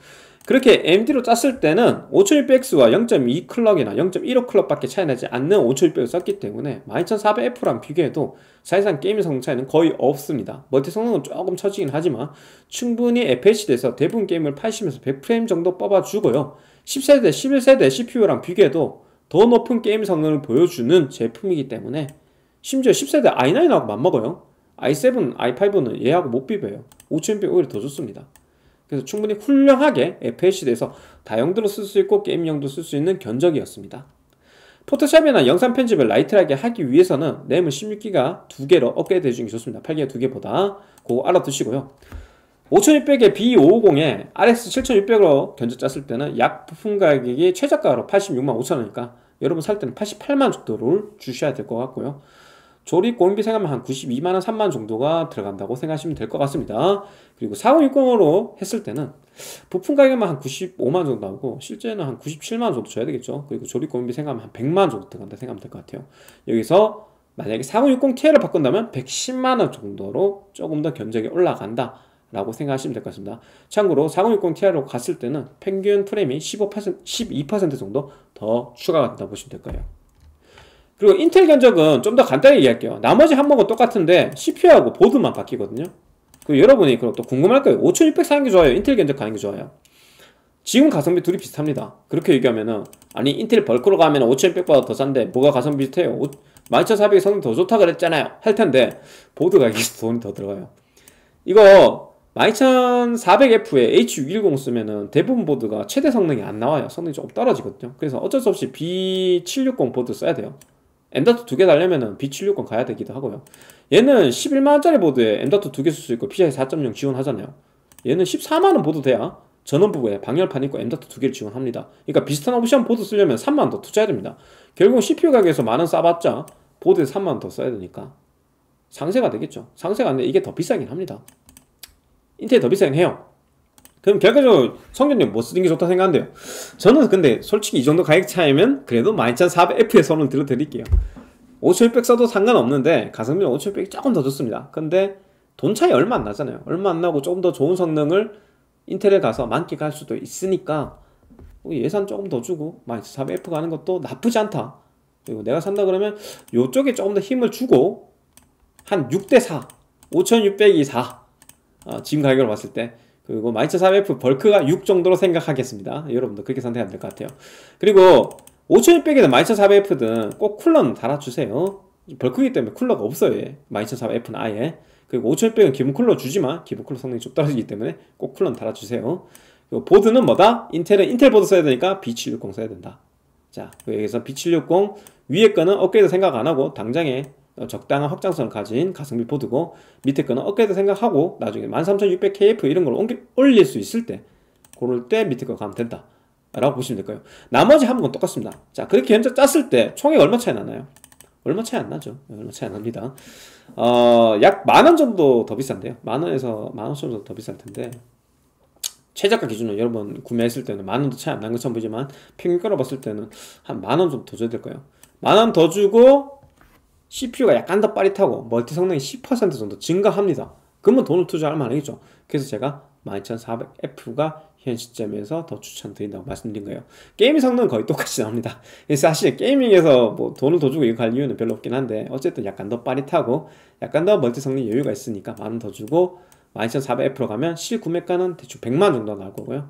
그렇게 MD로 짰을 때는 5600X와 0.2 클럭이나 0.15 클럭밖에 차이 나지 않는 5600을 썼기 때문에 12400F랑 비교해도 사실상 게임 성능 차이는 거의 없습니다. 멀티 성능은 조금 처지긴 하지만 충분히 FHD에서 대부분 게임을 80에서 100프레임 정도 뽑아주고요. 10세대, 11세대 CPU랑 비교해도 더 높은 게임 성능을 보여주는 제품이기 때문에 심지어 10세대 i9하고 맞먹어요 i7, i5는 얘하고 못 비벼요 5000pi 오히려 더 좋습니다 그래서 충분히 훌륭하게 FHD에서 다용도로 쓸 수 있고 게임용도 쓸 수 있는 견적이었습니다 포토샵이나 영상 편집을 라이트하게 하기 위해서는 램을 16기가 두개로 업그레이드 해주는 게 좋습니다 8기가 두개보다 그거 알아두시고요 5600에 B550에 RX 7600으로 견적 짰을 때는 약 부품 가격이 최저가로 86만 5천원이니까 여러분 살 때는 88만 정도를 주셔야 될 것 같고요. 조립 공비 생각하면 한 92만원, 3만원 정도가 들어간다고 생각하시면 될 것 같습니다. 그리고 4060으로 했을 때는 부품 가격만 한 95만원 정도 하고 실제는 한 97만원 정도 줘야 되겠죠. 그리고 조립 공비 생각하면 한 100만원 정도 들어간다 생각하면 될 것 같아요. 여기서 만약에 4060 Ti를 바꾼다면 110만원 정도로 조금 더 견적이 올라간다. 라고 생각하시면 될 것 같습니다. 참고로 4060 Ti로 갔을 때는 평균 프레임이 15%, 12% 정도 더 추가가 된다고 보시면 될 거예요. 그리고 인텔 견적은 좀 더 간단히 얘기할게요. 나머지 항목은 똑같은데 CPU하고 보드만 바뀌거든요. 그리고 여러분이 그럼 또 궁금할 거예요. 5600 사는 게 좋아요? 인텔 견적 가는 게 좋아요? 지금 가성비 둘이 비슷합니다. 그렇게 얘기하면은 아니 인텔 벌크로 가면 5600보다 더 싼데 뭐가 가성비 비슷해요? 12400이 성능 더 좋다 그랬잖아요. 할 텐데 보드가 이게 돈이 더 들어가요. 이거 12400F에 H610 쓰면은 대부분 보드가 최대 성능이 안 나와요. 성능이 조금 떨어지거든요. 그래서 어쩔 수 없이 B760 보드 써야 돼요. 엔더트 두개 달려면은 B760 가야 되기도 하고요. 얘는 11만원짜리 보드에 엔더트 두개 쓸 수 있고 PCI 4.0 지원하잖아요. 얘는 14만원 보드 돼야 전원부에 방열판 있고 엔더트 두 개를 지원합니다. 그러니까 비슷한 옵션 보드 쓰려면 3만원 더 투자해야 됩니다. 결국 CPU 가격에서 만 원 싸봤자 보드에 3만원 더 써야 되니까 상세가 되겠죠. 상세가 안 돼. 이게 더 비싸긴 합니다. 인텔이 더 비싸긴 해요. 그럼 결과적으로 성전력 못 뭐 쓰는 게 좋다 생각한대요. 저는 근데 솔직히 이 정도 가격 차이면 그래도 12400F의 선을 들어드릴게요. 5600 써도 상관없는데 가성비는 5600이 조금 더 좋습니다. 근데 돈 차이 얼마 안 나잖아요. 얼마 안 나고 조금 더 좋은 성능을 인텔에 가서 만끽할 수도 있으니까 뭐 예산 조금 더 주고 12400F 가는 것도 나쁘지 않다. 그리고 내가 산다 그러면 이쪽에 조금 더 힘을 주고 한 6대4 5600이 4 어, 지금 가격으로 봤을 때 그리고 12400F 벌크가 6 정도로 생각하겠습니다. 여러분도 그렇게 선택하면 될 것 같아요. 그리고 5600이든 12400F든 꼭 쿨러는 달아주세요. 벌크기 때문에 쿨러가 없어요. 12400F는 아예. 그리고 5600은 기본 쿨러 주지만 기본 쿨러 성능이 좀 떨어지기 때문에 꼭 쿨러는 달아주세요. 그리고 보드는 뭐다? 인텔은 인텔 보드 써야 되니까 B760 써야 된다. 자, 여기서 B760 위에 거는 업그레이드 생각 안 하고 당장에 어, 적당한 확장성을 가진 가성비 보드고 밑에 거는 어깨도 생각하고 나중에 13600KF 이런 걸 옮기, 올릴 수 있을 때 고를 때 밑에 거 가면 된다 라고 보시면 될 거예요 나머지 한번 똑같습니다 자 그렇게 현재 짰을 때총이 얼마 차이 나나요? 얼마 차이 안 나죠 네, 얼마 차이 안 납니다 어, 약 만 원 정도 더 비싼데요 만원에서 만 원 정도 더 비쌀 텐데 최저가 기준으로 여러분 구매했을 때는 만 원도 차이 안 난 것처럼 보이지만 평균 끌어봤을 때는 한 만원 정도 더 줘야 될 거예요 만 원 더 주고 CPU가 약간 더 빠릿하고 멀티 성능이 10% 정도 증가합니다. 그러면 돈을 투자할 만하겠죠. 그래서 제가 12400F가 현 시점에서 더 추천드린다고 말씀드린 거예요. 게임 성능은 거의 똑같이 나옵니다. 사실 게이밍에서 뭐 돈을 더 주고 이거 갈 이유는 별로 없긴 한데 어쨌든 약간 더 빠릿하고 약간 더 멀티 성능 여유가 있으니까 만원더 주고 12400F로 가면 실구매가는 대충 100만 정도 나올 거고요.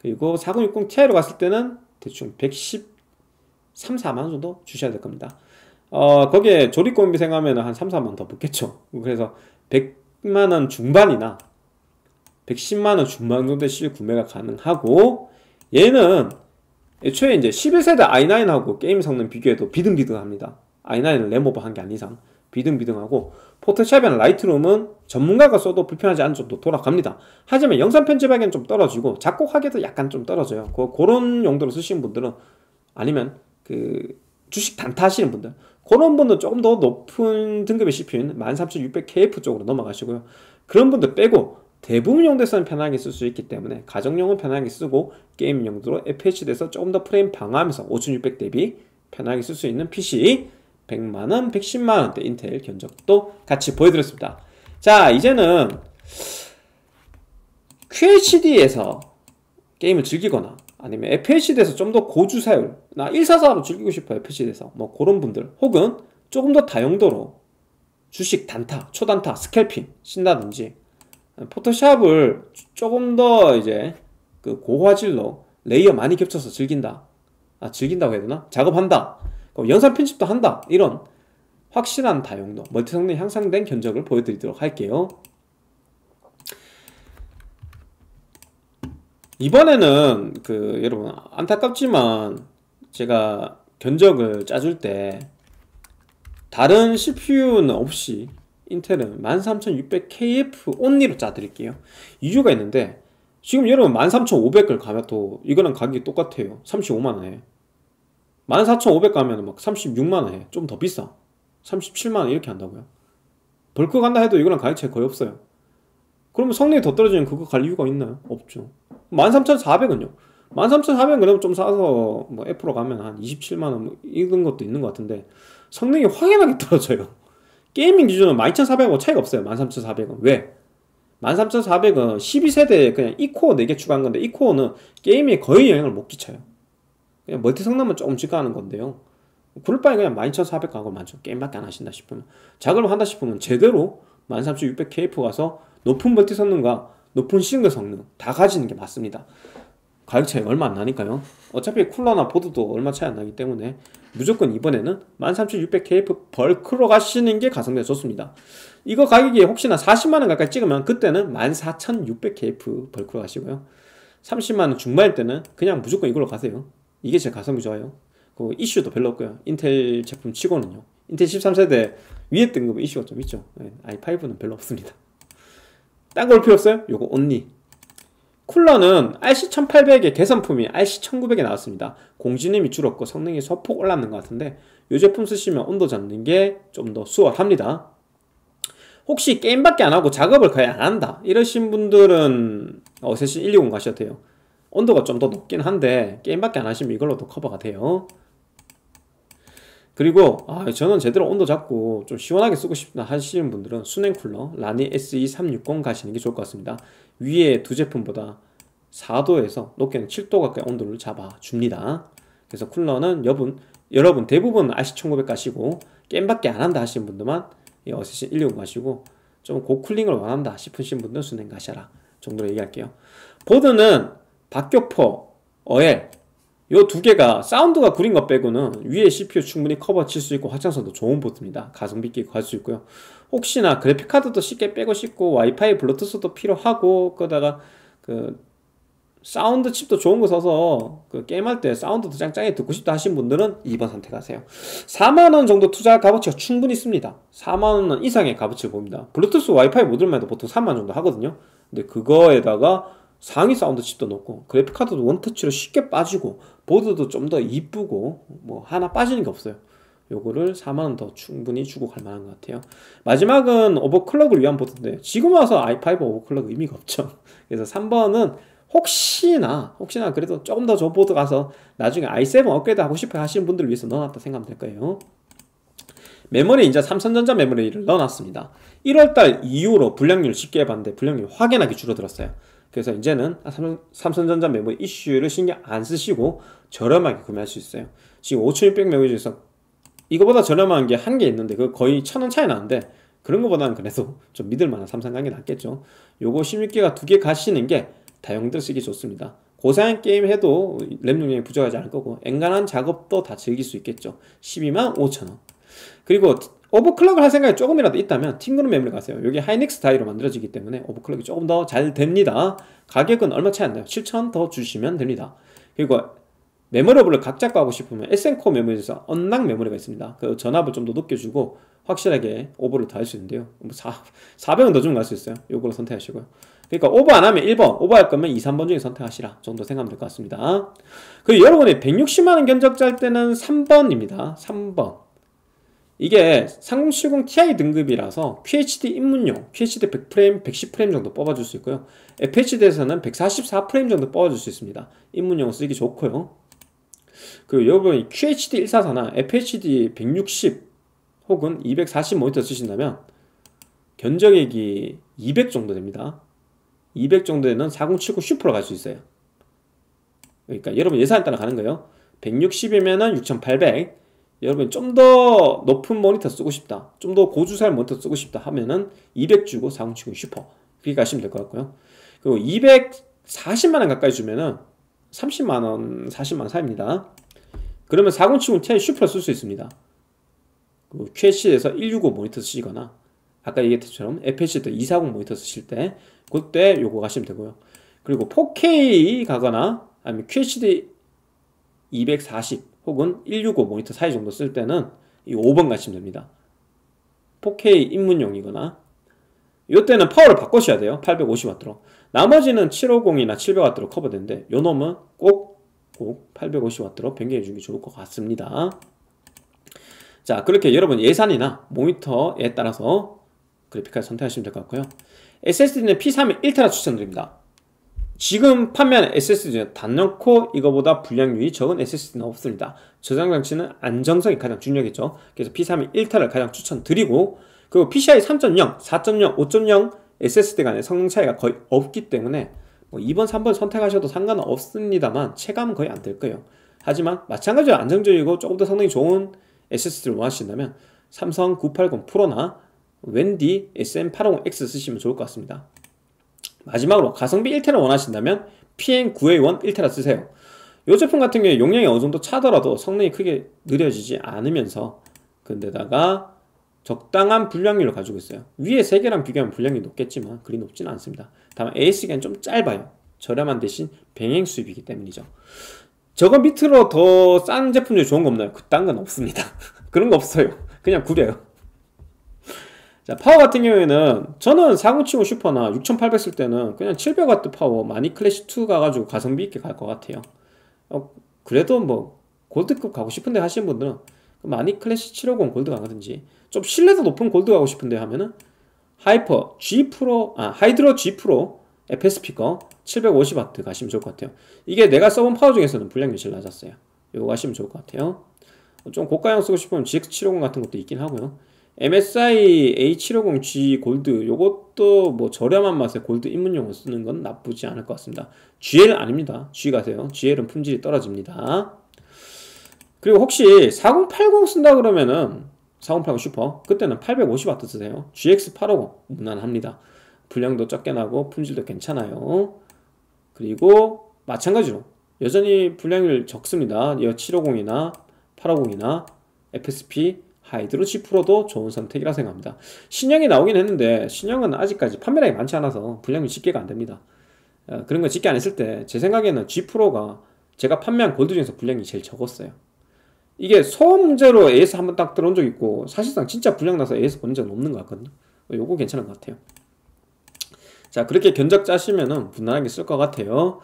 그리고 4060 Ti로 갔을 때는 대충 110 3, 4만 원 정도 주셔야 될 겁니다. 어, 거기에 조립공비 생각하면 한 3, 4만 더 붙겠죠. 그래서 100만원 중반이나 110만원 중반 정도의 실 구매가 가능하고, 얘는 애초에 이제 11세대 i9하고 게임 성능 비교해도 비등비등합니다. i9은 레모버 한 게 아닌 이상. 비등비등하고 포토샵이나 라이트룸은 전문가가 써도 불편하지 않은 정도 돌아갑니다 하지만 영상 편집하기엔 좀 떨어지고 작곡하기도 약간 좀 떨어져요 그, 그런 용도로 쓰시는 분들은 아니면 그 주식 단타 하시는 분들 그런 분들 조금 더 높은 등급의 CPU인 13600KF 쪽으로 넘어가시고요. 그런 분들 빼고 대부분 용도에서는 편하게 쓸 수 있기 때문에 가정용은 편하게 쓰고 게임 용도로 FHD에서 조금 더 프레임 방어하면서 5600 대비 편하게 쓸 수 있는 PC 100만원, 110만원대 인텔 견적도 같이 보여드렸습니다. 자 이제는 QHD에서 게임을 즐기거나 아니면 FHD에서 좀 더 고주사율 나 144로 즐기고 싶어요 FHD에서 뭐 그런 분들 혹은 조금 더 다용도로 주식 단타, 초단타, 스캘핑 신다든지 포토샵을 조금 더 이제 그 고화질로 레이어 많이 겹쳐서 즐긴다 아 즐긴다고 해야 되나? 작업한다 그럼 영상 편집도 한다 이런 확실한 다용도 멀티 성능 향상된 견적을 보여드리도록 할게요 이번에는 그 여러분 안타깝지만 제가 견적을 짜줄 때 다른 CPU는 없이 인텔은 13600KF 온리로 짜드릴게요 이유가 있는데 지금 여러분 13500을 가면 또 이거랑 가격이 똑같아요 35만원에 14500 가면 막 36만원에 좀 더 비싸 37만원 이렇게 한다고요 벌크 간다 해도 이거랑 가격 차이 거의 없어요 그러면 성능이 더 떨어지면 그거 갈 이유가 있나요? 없죠. 13,400은요? 13,400은 그러면 좀 싸서 뭐 F로 가면 한 27만원 뭐 이런 것도 있는 것 같은데 성능이 확연하게 떨어져요. 게이밍 기준은 12,400하고 차이가 없어요. 13,400은. 왜? 13,400은 12세대에 그냥 2코어 4개 추가한 건데 2코어는 게임에 거의 영향을 못 끼쳐요. 그냥 멀티 성능만 조금 씩가하는 건데요. 그럴 바에 그냥 12,400 가고 만죠. 게임밖에 안 하신다 싶으면. 작업을 한다 싶으면 제대로 13,600KF 가서 높은 볼트 성능과 높은 싱글 성능 다 가지는 게 맞습니다. 가격 차이 얼마 안 나니까요. 어차피 쿨러나 보드도 얼마 차이 안 나기 때문에 무조건 이번에는 13600KF 벌크로 가시는 게 가성비가 좋습니다. 이거 가격이 혹시나 40만원 가까이 찍으면 그때는 14600KF 벌크로 가시고요. 30만원 중반일 때는 그냥 무조건 이걸로 가세요. 이게 제 가성비 좋아요. 그 이슈도 별로 없고요. 인텔 제품 치고는요. 인텔 13세대 위에 등급 뭐 이슈가 좀 있죠. 예, 아이5는 별로 없습니다. 딴걸 필요 없어요? 요거 언니 쿨러는 RC1800의 개선품이 RC1900에 나왔습니다 공지능이 줄었고 성능이 소폭 올랐는 것 같은데 이 제품 쓰시면 온도 잡는 게 좀 더 수월합니다 혹시 게임밖에 안 하고 작업을 거의 안 한다 이러신 분들은 어세신 120 가셔도 돼요 온도가 좀 더 높긴 한데 게임밖에 안 하시면 이걸로도 커버가 돼요 그리고 아, 저는 제대로 온도 잡고 좀 시원하게 쓰고 싶다 하시는 분들은 수냉 쿨러 라니 SE360 가시는 게 좋을 것 같습니다. 위에 두 제품보다 4도에서 높게는 7도 가까이 온도를 잡아줍니다. 그래서 쿨러는 여분, 여러분 대부분 RC1900 가시고 게임밖에 안 한다 하시는 분들만 어시신 160 가시고 좀 고쿨링을 원한다 싶으신 분들은 수냉 가셔라 정도로 얘기할게요. 보드는 박격포, 어엘, 이두 개가 사운드가 구린 것 빼고는 위에 CPU 충분히 커버 칠 수 있고 확장성도 좋은 보드입니다. 가성비 있게 갈수 있고요. 혹시나 그래픽카드도 쉽게 빼고 싶고 와이파이 블루투스도 필요하고 그러다가그 사운드 칩도 좋은 거 써서 그 게임할 때 사운드도 짱짱히 듣고 싶다 하신 분들은 2번 선택하세요 4만원 정도 투자 값어치가 충분히 있습니다 4만원 이상의 값어치를 봅니다 블루투스 와이파이 모델만 해도 보통 3만원 정도 하거든요 근데 그거에다가 상위 사운드 칩도 넣고 그래픽카드도 원터치로 쉽게 빠지고 보드도 좀 더 이쁘고 뭐 하나 빠지는 게 없어요 요거를 4만원 더 충분히 주고 갈 만한 것 같아요 마지막은 오버클럭을 위한 보드인데 지금 와서 i5 오버클럭 의미가 없죠 그래서 3번은 혹시나 혹시나 그래도 조금 더 저 보드 가서 나중에 i7 업그레이드 하고 싶어 하시는 분들을 위해서 넣어놨다 생각하면 될 거예요 메모리 이제 삼성전자 메모리를 넣어놨습니다 1월달 이후로 불량률 쉽게 해봤는데 불량률 확연하게 줄어들었어요 그래서 이제는 삼성전자 매물 이슈를 신경 안 쓰시고 저렴하게 구매할 수 있어요. 지금 5,600 매물 중에서 이거보다 저렴한 게 한 개 있는데 그 거의 거천원 차이 나는데 그런 것보다는 그래도 좀 믿을 만한 삼성관계 낫겠죠. 요거 16기가 두 개 가시는 게 다용들 쓰기 좋습니다. 고사양 게임 해도 램 용량이 부족하지 않을 거고 엔간한 작업도 다 즐길 수 있겠죠. 1 2만5천원 그리고 오버클럭을 할 생각이 조금이라도 있다면 팅그룹 메모리 가세요 여기 하이닉스 다이로 만들어지기 때문에 오버클럭이 조금 더 잘 됩니다 가격은 얼마 차이 안 나요 7천 더 주시면 됩니다 그리고 메모리 업을 각잡고 하고 싶으면 SN코 메모리에서 언락 메모리가 있습니다 그 전압을 좀 더 높게 주고 확실하게 오버를 더 할 수 있는데요 4, 뭐 400은 더 주면 갈 수 있어요 요걸로 선택하시고요 그러니까 오버 안 하면 1번, 오버 할 거면 2, 3번 중에 선택하시라 정도 생각하면 될 것 같습니다. 그리고 여러분이 160만원 견적 짤 때는 3번입니다. 3번. 이게 3070 Ti 등급이라서 q h d 입문용 q h d 100프레임, 110프레임 정도 뽑아줄 수 있고요 FHD에서는 144프레임 정도 뽑아줄 수 있습니다 입문용 쓰기 좋고요 그리고 여러분이 QHD 144나 FHD 160 혹은 240 모니터 쓰신다면 견적액이 200 정도 됩니다 200 정도에는 4079 슈퍼로 갈 수 있어요 그러니까 여러분 예산에 따라 가는 거예요 160이면은 6800 여러분 좀 더 높은 모니터 쓰고 싶다 좀 더 고주살 사 모니터 쓰고 싶다 하면은 200 주고 4070 슈퍼 그렇게 가시면 될 것 같고요 그리고 240만원 가까이 주면은 30만원 40만원 사입니다 그러면 4070 Ti 슈퍼를 쓸 수 있습니다 그 QHD에서 165 모니터 쓰시거나 아까 얘기했듯처럼 FHD 240 모니터 쓰실 때 그때 요거 가시면 되고요 그리고 4K 가거나 아니면 QHD 240 혹은 165 모니터 사이 정도 쓸 때는 이 5번 가시면 됩니다. 4K 입문용이거나 이때는 파워를 바꿔셔야 돼요. 850W로. 나머지는 750이나 700W로 커버되는데 이 놈은 꼭, 꼭 850W로 변경해 주는 게 좋을 것 같습니다. 자 그렇게 여러분 예산이나 모니터에 따라서 그래픽카드 선택하시면 될 것 같고요. SSD는 p 3 1테라 추천드립니다. 지금 판매하는 SSD 는 단연코 이거보다 불량률이 적은 SSD는 없습니다. 저장 장치는 안정성이 가장 중요하겠죠. 그래서 P3의 1타를 가장 추천드리고 그리고 PCI 3.0, 4.0, 5.0 SSD 간의 성능 차이가 거의 없기 때문에 뭐 2번, 3번 선택하셔도 상관은 없습니다만 체감은 거의 안 될 거예요. 하지만 마찬가지로 안정적이고 조금 더 성능이 좋은 SSD를 원하신다면 삼성 980 프로나 웬디 SM850X 쓰시면 좋을 것 같습니다. 마지막으로 가성비 1테라 원하신다면 PN9A1 1테라 쓰세요. 이 제품 같은 경우에 용량이 어느 정도 차더라도 성능이 크게 느려지지 않으면서 근데다가 적당한 불량률을 가지고 있어요. 위에 3개랑 비교하면 불량이 높겠지만 그리 높지는 않습니다. 다만 AS 기간이 좀 짧아요. 저렴한 대신 병행 수입이기 때문이죠. 저거 밑으로 더 싼 제품 중에 좋은 거 없나요? 그딴 건 없습니다. 그런 거 없어요. 그냥 구려요. 자, 파워 같은 경우에는 저는 4 0치고 슈퍼나 6800 쓸 때는 그냥 700W 파워 마니 클래시2 가가지고 가성비 있게 갈 것 같아요. 어, 그래도 뭐 골드급 가고 싶은데 하시는 분들은 마니 그 클래시 750 골드 가든지 좀 신뢰도 높은 골드 가고 싶은데 하면은 하이퍼 G 프로 아 하이드로 G 프로 f 스 피커 750W 가시면 좋을 것 같아요. 이게 내가 써본 파워 중에서는 분량이 제일 낮았어요. 이거 가시면 좋을 것 같아요. 좀 고가형 쓰고 싶으면 GX750 같은 것도 있긴 하고요. MSI H150G 골드 요것도 뭐 저렴한 맛에 골드 입문용으로 쓰는 건 나쁘지 않을 것 같습니다. GL 아닙니다. G 가세요. GL은 품질이 떨어집니다. 그리고 혹시 4080 쓴다 그러면은 4080 슈퍼 그때는 850W 쓰세요. GX850 무난합니다. 분량도 적게 나고 품질도 괜찮아요. 그리고 마찬가지로 여전히 분량이 적습니다. 이 750이나 850이나 FSP 하이드로치 프로도 좋은 선택이라 생각합니다. 신형이 나오긴 했는데 신형은 아직까지 판매량이 많지 않아서 분량이 집계가 안 됩니다. 어, 그런 거 집계 안 했을 때 제 생각에는 G 프로가 제가 판매한 골드 중에서 분량이 제일 적었어요. 이게 소음 문제로 AS 한번 딱 들어온 적 있고 사실상 진짜 분량 나서 AS 본 적은 없는 것 같거든요. 어, 요거 괜찮은 것 같아요. 자 그렇게 견적 짜시면은 분난하게쓸 것 같아요.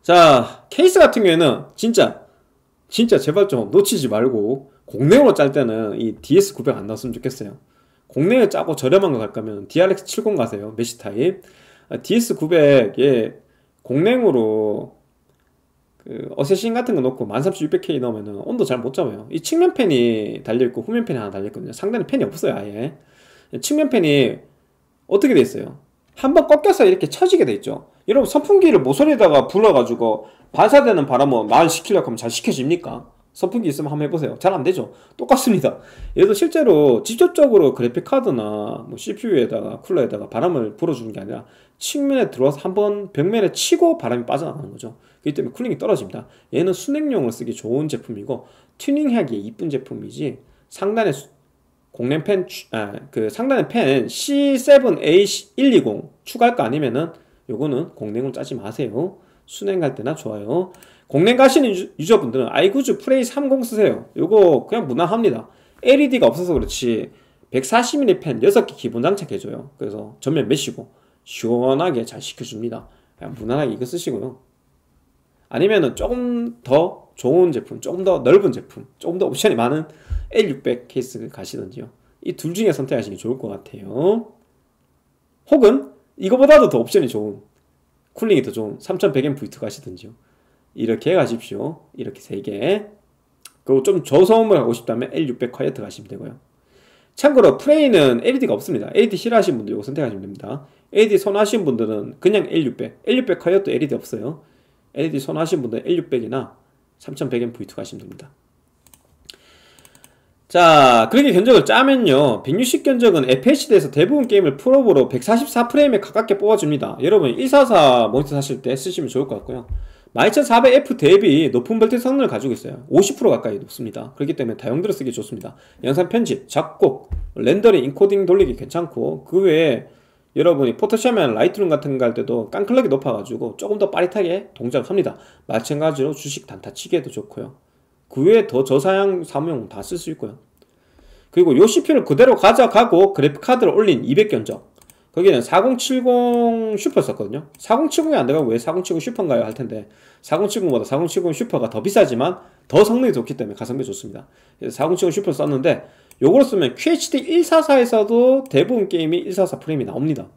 자 케이스 같은 경우에는 진짜 진짜 제발 좀 놓치지 말고 공내로 짤 때는 이 DS900 안 나왔으면 좋겠어요. 공내에 짜고 저렴한 거 갈 거면 DRX70 가세요. 메시 타입. 아, DS900에 공냉으로 그 어쌔신 같은 거 넣고 13600K 넣으면 온도 잘 못 잡아요. 이 측면 팬이 달려있고 후면 팬이 하나 달려있거든요. 상단에 팬이 없어요, 아예. 측면 팬이 어떻게 돼 있어요? 한번 꺾여서 이렇게 쳐지게돼 있죠. 여러분, 선풍기를 모서리에다가 불어가지고 반사되는 바람을 말 시키려고 하면 잘 시켜집니까? 선풍기 있으면 한번 해보세요. 잘 안 되죠? 똑같습니다. 얘도 실제로 직접적으로 그래픽카드나 뭐 CPU에다가 쿨러에다가 바람을 불어주는 게 아니라 측면에 들어와서 한번 벽면에 치고 바람이 빠져나가는 거죠. 그렇기 때문에 쿨링이 떨어집니다. 얘는 수냉용으로 쓰기 좋은 제품이고 튜닝하기에 이쁜 제품이지 상단에 공랭 팬, 아, 그 상단에 팬 C7A120 추가할 거 아니면은 요거는 공랭으로 짜지 마세요. 수냉할 때나 좋아요. 공랭 가시는 유저, 분들은 아이구즈 프레이 30 쓰세요. 요거 그냥 무난합니다. LED가 없어서 그렇지 140mm 펜 6개 기본 장착해줘요. 그래서 전면 메시고 시원하게 잘 식혀줍니다. 그냥 무난하게 이거 쓰시고요. 아니면은 조금 더 좋은 제품, 조금 더 넓은 제품, 조금 더 옵션이 많은 L600 케이스 가시던지요. 이 둘 중에 선택하시는 게 좋을 것 같아요. 혹은 이거보다도 더 옵션이 좋은 쿨링이 더 좋은 3100M V2 가시던지요. 이렇게 가십시오. 이렇게 3개. 그리고 좀 저소음을 하고 싶다면 L600 콰이어트 가시면 되고요. 참고로 프레이는 LED가 없습니다. LED 싫어하시는 분들 이거 선택하시면 됩니다. LED 선호하시는 분들은 그냥 L600, L600 콰이어트 LED 없어요. LED 선호하시는 분들은 L600이나 3100M V2 가시면 됩니다. 자, 그렇게 견적을 짜면요. 160 견적은 FHD에서 대부분 게임을 프로브로 144프레임에 가깝게 뽑아줍니다. 여러분, 144 모니터 사실 때 쓰시면 좋을 것 같고요. 12400F 대비 높은 벨트 성능을 가지고 있어요 50% 가까이 높습니다 그렇기 때문에 다용도로 쓰기 좋습니다 영상 편집, 작곡, 렌더링, 인코딩 돌리기 괜찮고 그 외에 여러분이 포토샵이나 라이트룸 같은 거 할 때도 깡클하게 높아가지고 조금 더 빠릿하게 동작합니다 마찬가지로 주식 단타치기에도 좋고요 그 외에 더 저사양 사용 무다쓸 수 있고요 그리고 요 CPU를 그대로 가져가고 그래픽카드를 올린 200견적 거기는 4070 슈퍼 썼거든요 4070이 안되가면왜 4070 슈퍼인가요? 할텐데 4070보다 4070 슈퍼가 더 비싸지만 더 성능이 좋기 때문에 가성비 좋습니다 그래서 4070 슈퍼 썼는데 요걸 쓰면 QHD 144에서도 대부분 게임이 144 프레임이 나옵니다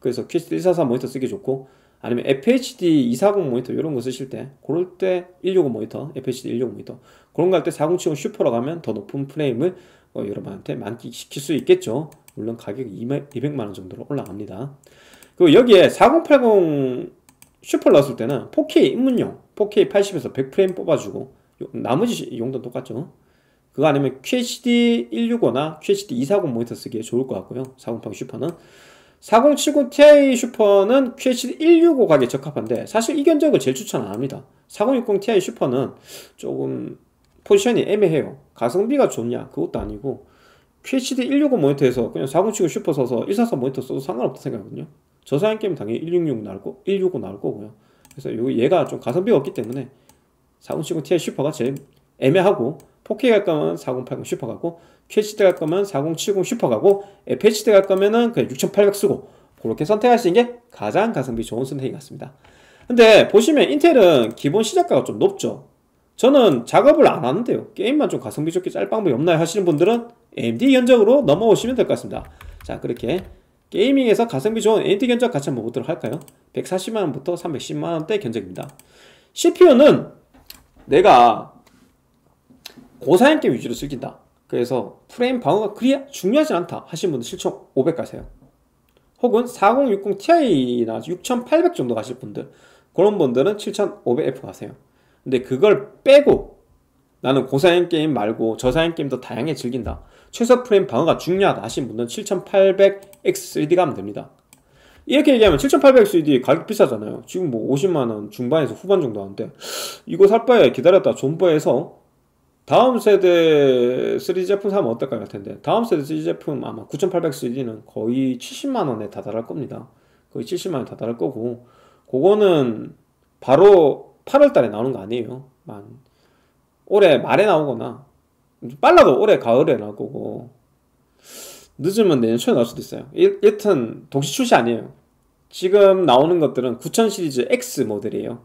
그래서 QHD 144 모니터 쓰기 좋고 아니면 FHD 240 모니터 요런거 쓰실 때 그럴 때 165 모니터 FHD 165 모니터 그런 거 할 때 4070 슈퍼로 가면 더 높은 프레임을 어, 여러분한테 만끽시킬 수 있겠죠 물론 가격이 200만 원 정도로 올라갑니다. 그리고 여기에 4080 슈퍼를 넣었을 때는 4K 입문용 4K 80에서 100프레임 뽑아주고 나머지 용도는 똑같죠. 그거 아니면 QHD 165나 QHD 240 모니터 쓰기에 좋을 것 같고요. 4080 슈퍼는 4070 Ti 슈퍼는 QHD 165 가격에 적합한데 사실 이 견적을 제일 추천 안 합니다. 4060 Ti 슈퍼는 조금 포지션이 애매해요. 가성비가 좋냐? 그것도 아니고 PHD 165 모니터에서 그냥 4 0 7고 슈퍼 써서 144 모니터 써도 상관없다 생각하거든요. 저사양 게임 은 당연히 166 나올 거, 165 나올 거고요. 그래서 요 얘가 좀 가성비가 없기 때문에 4070 Ti 슈퍼가 제일 애매하고 4K 갈 거면 4080 슈퍼 가고 QHD 갈 거면 4070 슈퍼 가고 FHD 갈 거면은 그냥 6800 쓰고 그렇게 선택하시는 게 가장 가성비 좋은 선택인것 같습니다. 근데 보시면 인텔은 기본 시작가가 좀 높죠. 저는 작업을 안 하는데요. 게임만 좀 가성비 좋게 짤 방법이 없나요? 하시는 분들은 AMD 견적으로 넘어오시면 될 것 같습니다. 자, 그렇게 게이밍에서 가성비 좋은 AMD 견적 같이 한번 보도록 할까요? 140만원부터 310만원대 견적입니다. CPU는 내가 고사양 게임 위주로 즐긴다. 그래서 프레임 방어가 그리 중요하지 않다 하신 분들 7500 가세요. 혹은 4060 Ti나 6800 정도 가실 분들 그런 분들은 7500F 가세요. 근데 그걸 빼고 나는 고사양 게임 말고 저사양 게임도 다양하게 즐긴다. 최소 프레임 방어가 중요하다 하신 분은 7800X3D가 면 됩니다. 이렇게 얘기하면 7800X3D 가격 비싸잖아요. 지금 뭐 50만원 중반에서 후반 정도 하는데 이거 살 바에 기다렸다 존버해서 다음 세대 3D 제품 사면 어떨까 할 텐데 다음 세대 3D 제품 아마 9800X는 3 d 거의 70만원에 다다를 겁니다 거의 70만원에 다다를 거고 그거는 바로 8월 달에 나오는 거 아니에요. 만 올해 말에 나오거나 빨라도 올해 가을에 나올 고 늦으면 내년초에 나올 수도 있어요. 일, 여튼 동시 출시 아니에요. 지금 나오는 것들은 9000 시리즈 X 모델이에요.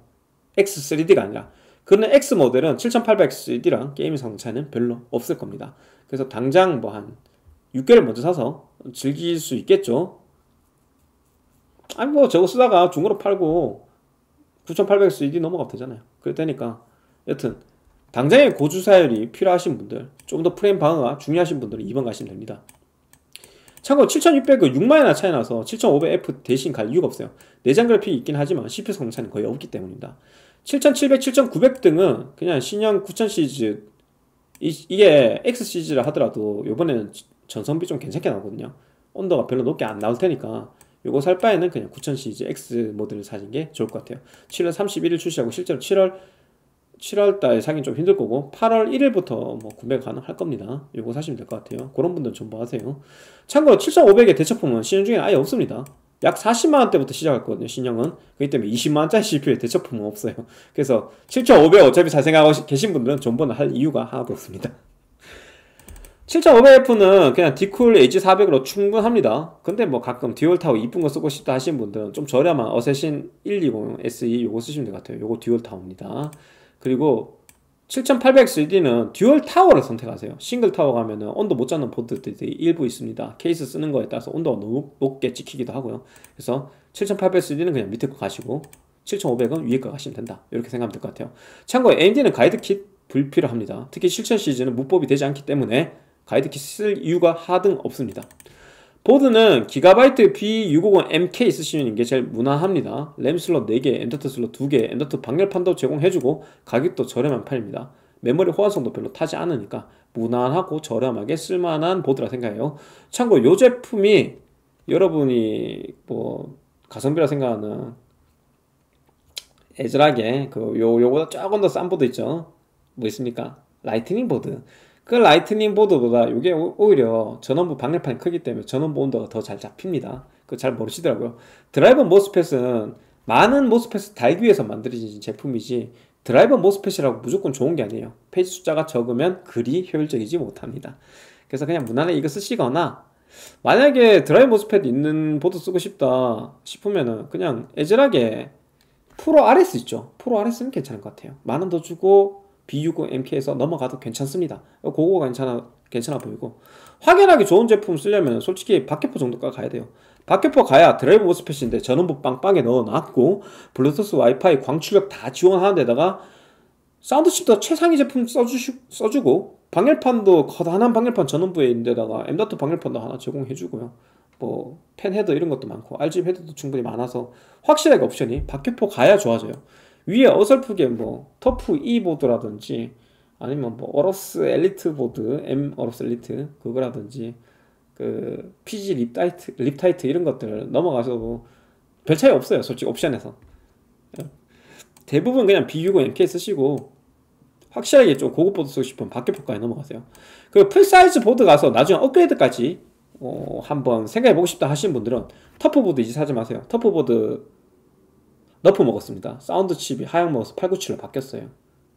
X3D가 아니라 그는 X 모델은 7 8 0 0 c d 랑 게임 성차는 별로 없을 겁니다. 그래서 당장 뭐 한 6개월 먼저 사서 즐길 수 있겠죠. 아니 뭐 저거 쓰다가 중고로 팔고 9,800 수익이 넘어가도 되잖아요. 그랬다니까. 여튼 당장의 고주 사열이 필요하신 분들, 좀 더 프레임 방어가 중요하신 분들은 2번 가시면 됩니다. 참고로 7600은 6만이나 그 차이 나서 7500F 대신 갈 이유가 없어요. 내장 그래픽이 있긴 하지만 CPU 성차는 능 거의 없기 때문입니다. 7700, 7900 등은 그냥 신형 9000 시리즈 이, 게 X 시리즈라 하더라도 요번에는 전선비 좀 괜찮게 나오거든요. 온도가 별로 높게 안 나올 테니까 이거 살 바에는 그냥 9000cc X 모델을 사는게 좋을 것 같아요 7월 31일 출시하고 실제로 7월 7월달 에 사긴 좀 힘들 거고 8월 1일부터 뭐 구매가 능할 겁니다 이거 사시면 될 것 같아요 그런 분들은 전부하세요 참고로 7500의 대처품은 신중 중에 아예 없습니다 약 40만원대부터 시작했거든요 신형은 그렇기 때문에 20만원짜리 CPU의 대처품은 없어요 그래서 7500 어차피 잘 생각하고 계신 분들은 전부는 할 이유가 하나도 없습니다 7500F는 그냥 디쿨 H400으로 충분합니다. 근데 뭐 가끔 듀얼타워 이쁜 거 쓰고 싶다 하시는 분들은 좀 저렴한 어세신 120SE 요거 쓰시면 될 것 같아요. 요거 듀얼타워입니다. 그리고 7 8 0 0 c d 는 듀얼타워를 선택하세요. 싱글타워 가면은 온도 못 잡는 보드들이 일부 있습니다. 케이스 쓰는 거에 따라서 온도가 너무 높게 찍히기도 하고요. 그래서 7 8 0 0 c d 는 그냥 밑에 거 가시고 7500은 위에 거 가시면 된다. 이렇게 생각하면 될 것 같아요. 참고로 AMD는 가이드킷 불필요합니다. 특히 실0시즌은 무법이 되지 않기 때문에 가이드키 쓸 이유가 하등 없습니다. 보드는 기가바이트 B650MK 쓰시는 게 제일 무난합니다. 램 슬롯 4개, 엔더트 슬롯 2개, 엔더트 방열판도 제공해주고 가격도 저렴한 편입니다. 메모리 호환성도 별로 타지 않으니까 무난하고 저렴하게 쓸만한 보드라 생각해요. 참고로 제품이 여러분이 뭐 가성비라 생각하는 애절하게 그 요 요보다 조금 더 싼 보드 있죠. 뭐 있습니까? 라이트닝 보드. 그 라이트닝 보드보다 이게 오히려 전원부 방열판이 크기 때문에 전원부 온도가 더 잘 잡힙니다. 그거 잘 모르시더라고요. 드라이버 모스펫은 많은 모스펫을 달기 위해서 만들어진 제품이지 드라이버 모스펫이라고 무조건 좋은 게 아니에요. 페이지 숫자가 적으면 그리 효율적이지 못합니다. 그래서 그냥 무난히 이거 쓰시거나 만약에 드라이버 모스펫 있는 보드 쓰고 싶다 싶으면은 그냥 애절하게 프로 RS 있죠. 프로 RS는 괜찮을 것 같아요. 만원 더 주고 B60MP에서 넘어가도 괜찮습니다. 그거 괜찮아, 괜찮아 보이고. 확연하게 좋은 제품 쓰려면 솔직히 박해포 정도까 가야 돼요. 박해포 가야 드라이브 모스펫인데 전원부 빵빵에 넣어놨고, 블루투스 와이파이 광출력 다 지원하는 데다가 사운드칩도 최상위 제품 써주, 써주고, 방열판도 커다란 방열판 전원부에 있는데다가 M.2 방열판도 하나 제공해주고요. 뭐, 펜헤드 이런 것도 많고, RGB 헤드도 충분히 많아서 확실하게 옵션이 박해포 가야 좋아져요. 위에 어설프게 뭐 터프 E 보드라든지 아니면 뭐 어로스 엘리트 보드 M 어로스 엘리트 그거라든지 그 PG 립타이트 립타이트 이런 것들 넘어가셔도 별 차이 없어요 솔직히 옵션에서 예. 대부분 그냥 B60 MK 쓰시고 확실하게 좀 고급 보드 쓰고 싶으면 밖에 보드까지 넘어가세요 그 풀사이즈 보드 가서 나중에 업그레이드까지 어, 한번 생각해보고 싶다 하시는 분들은 터프보드 이제 사지 마세요 터프보드 너프 먹었습니다. 사운드 칩이 하향 먹어서 897로 바뀌었어요.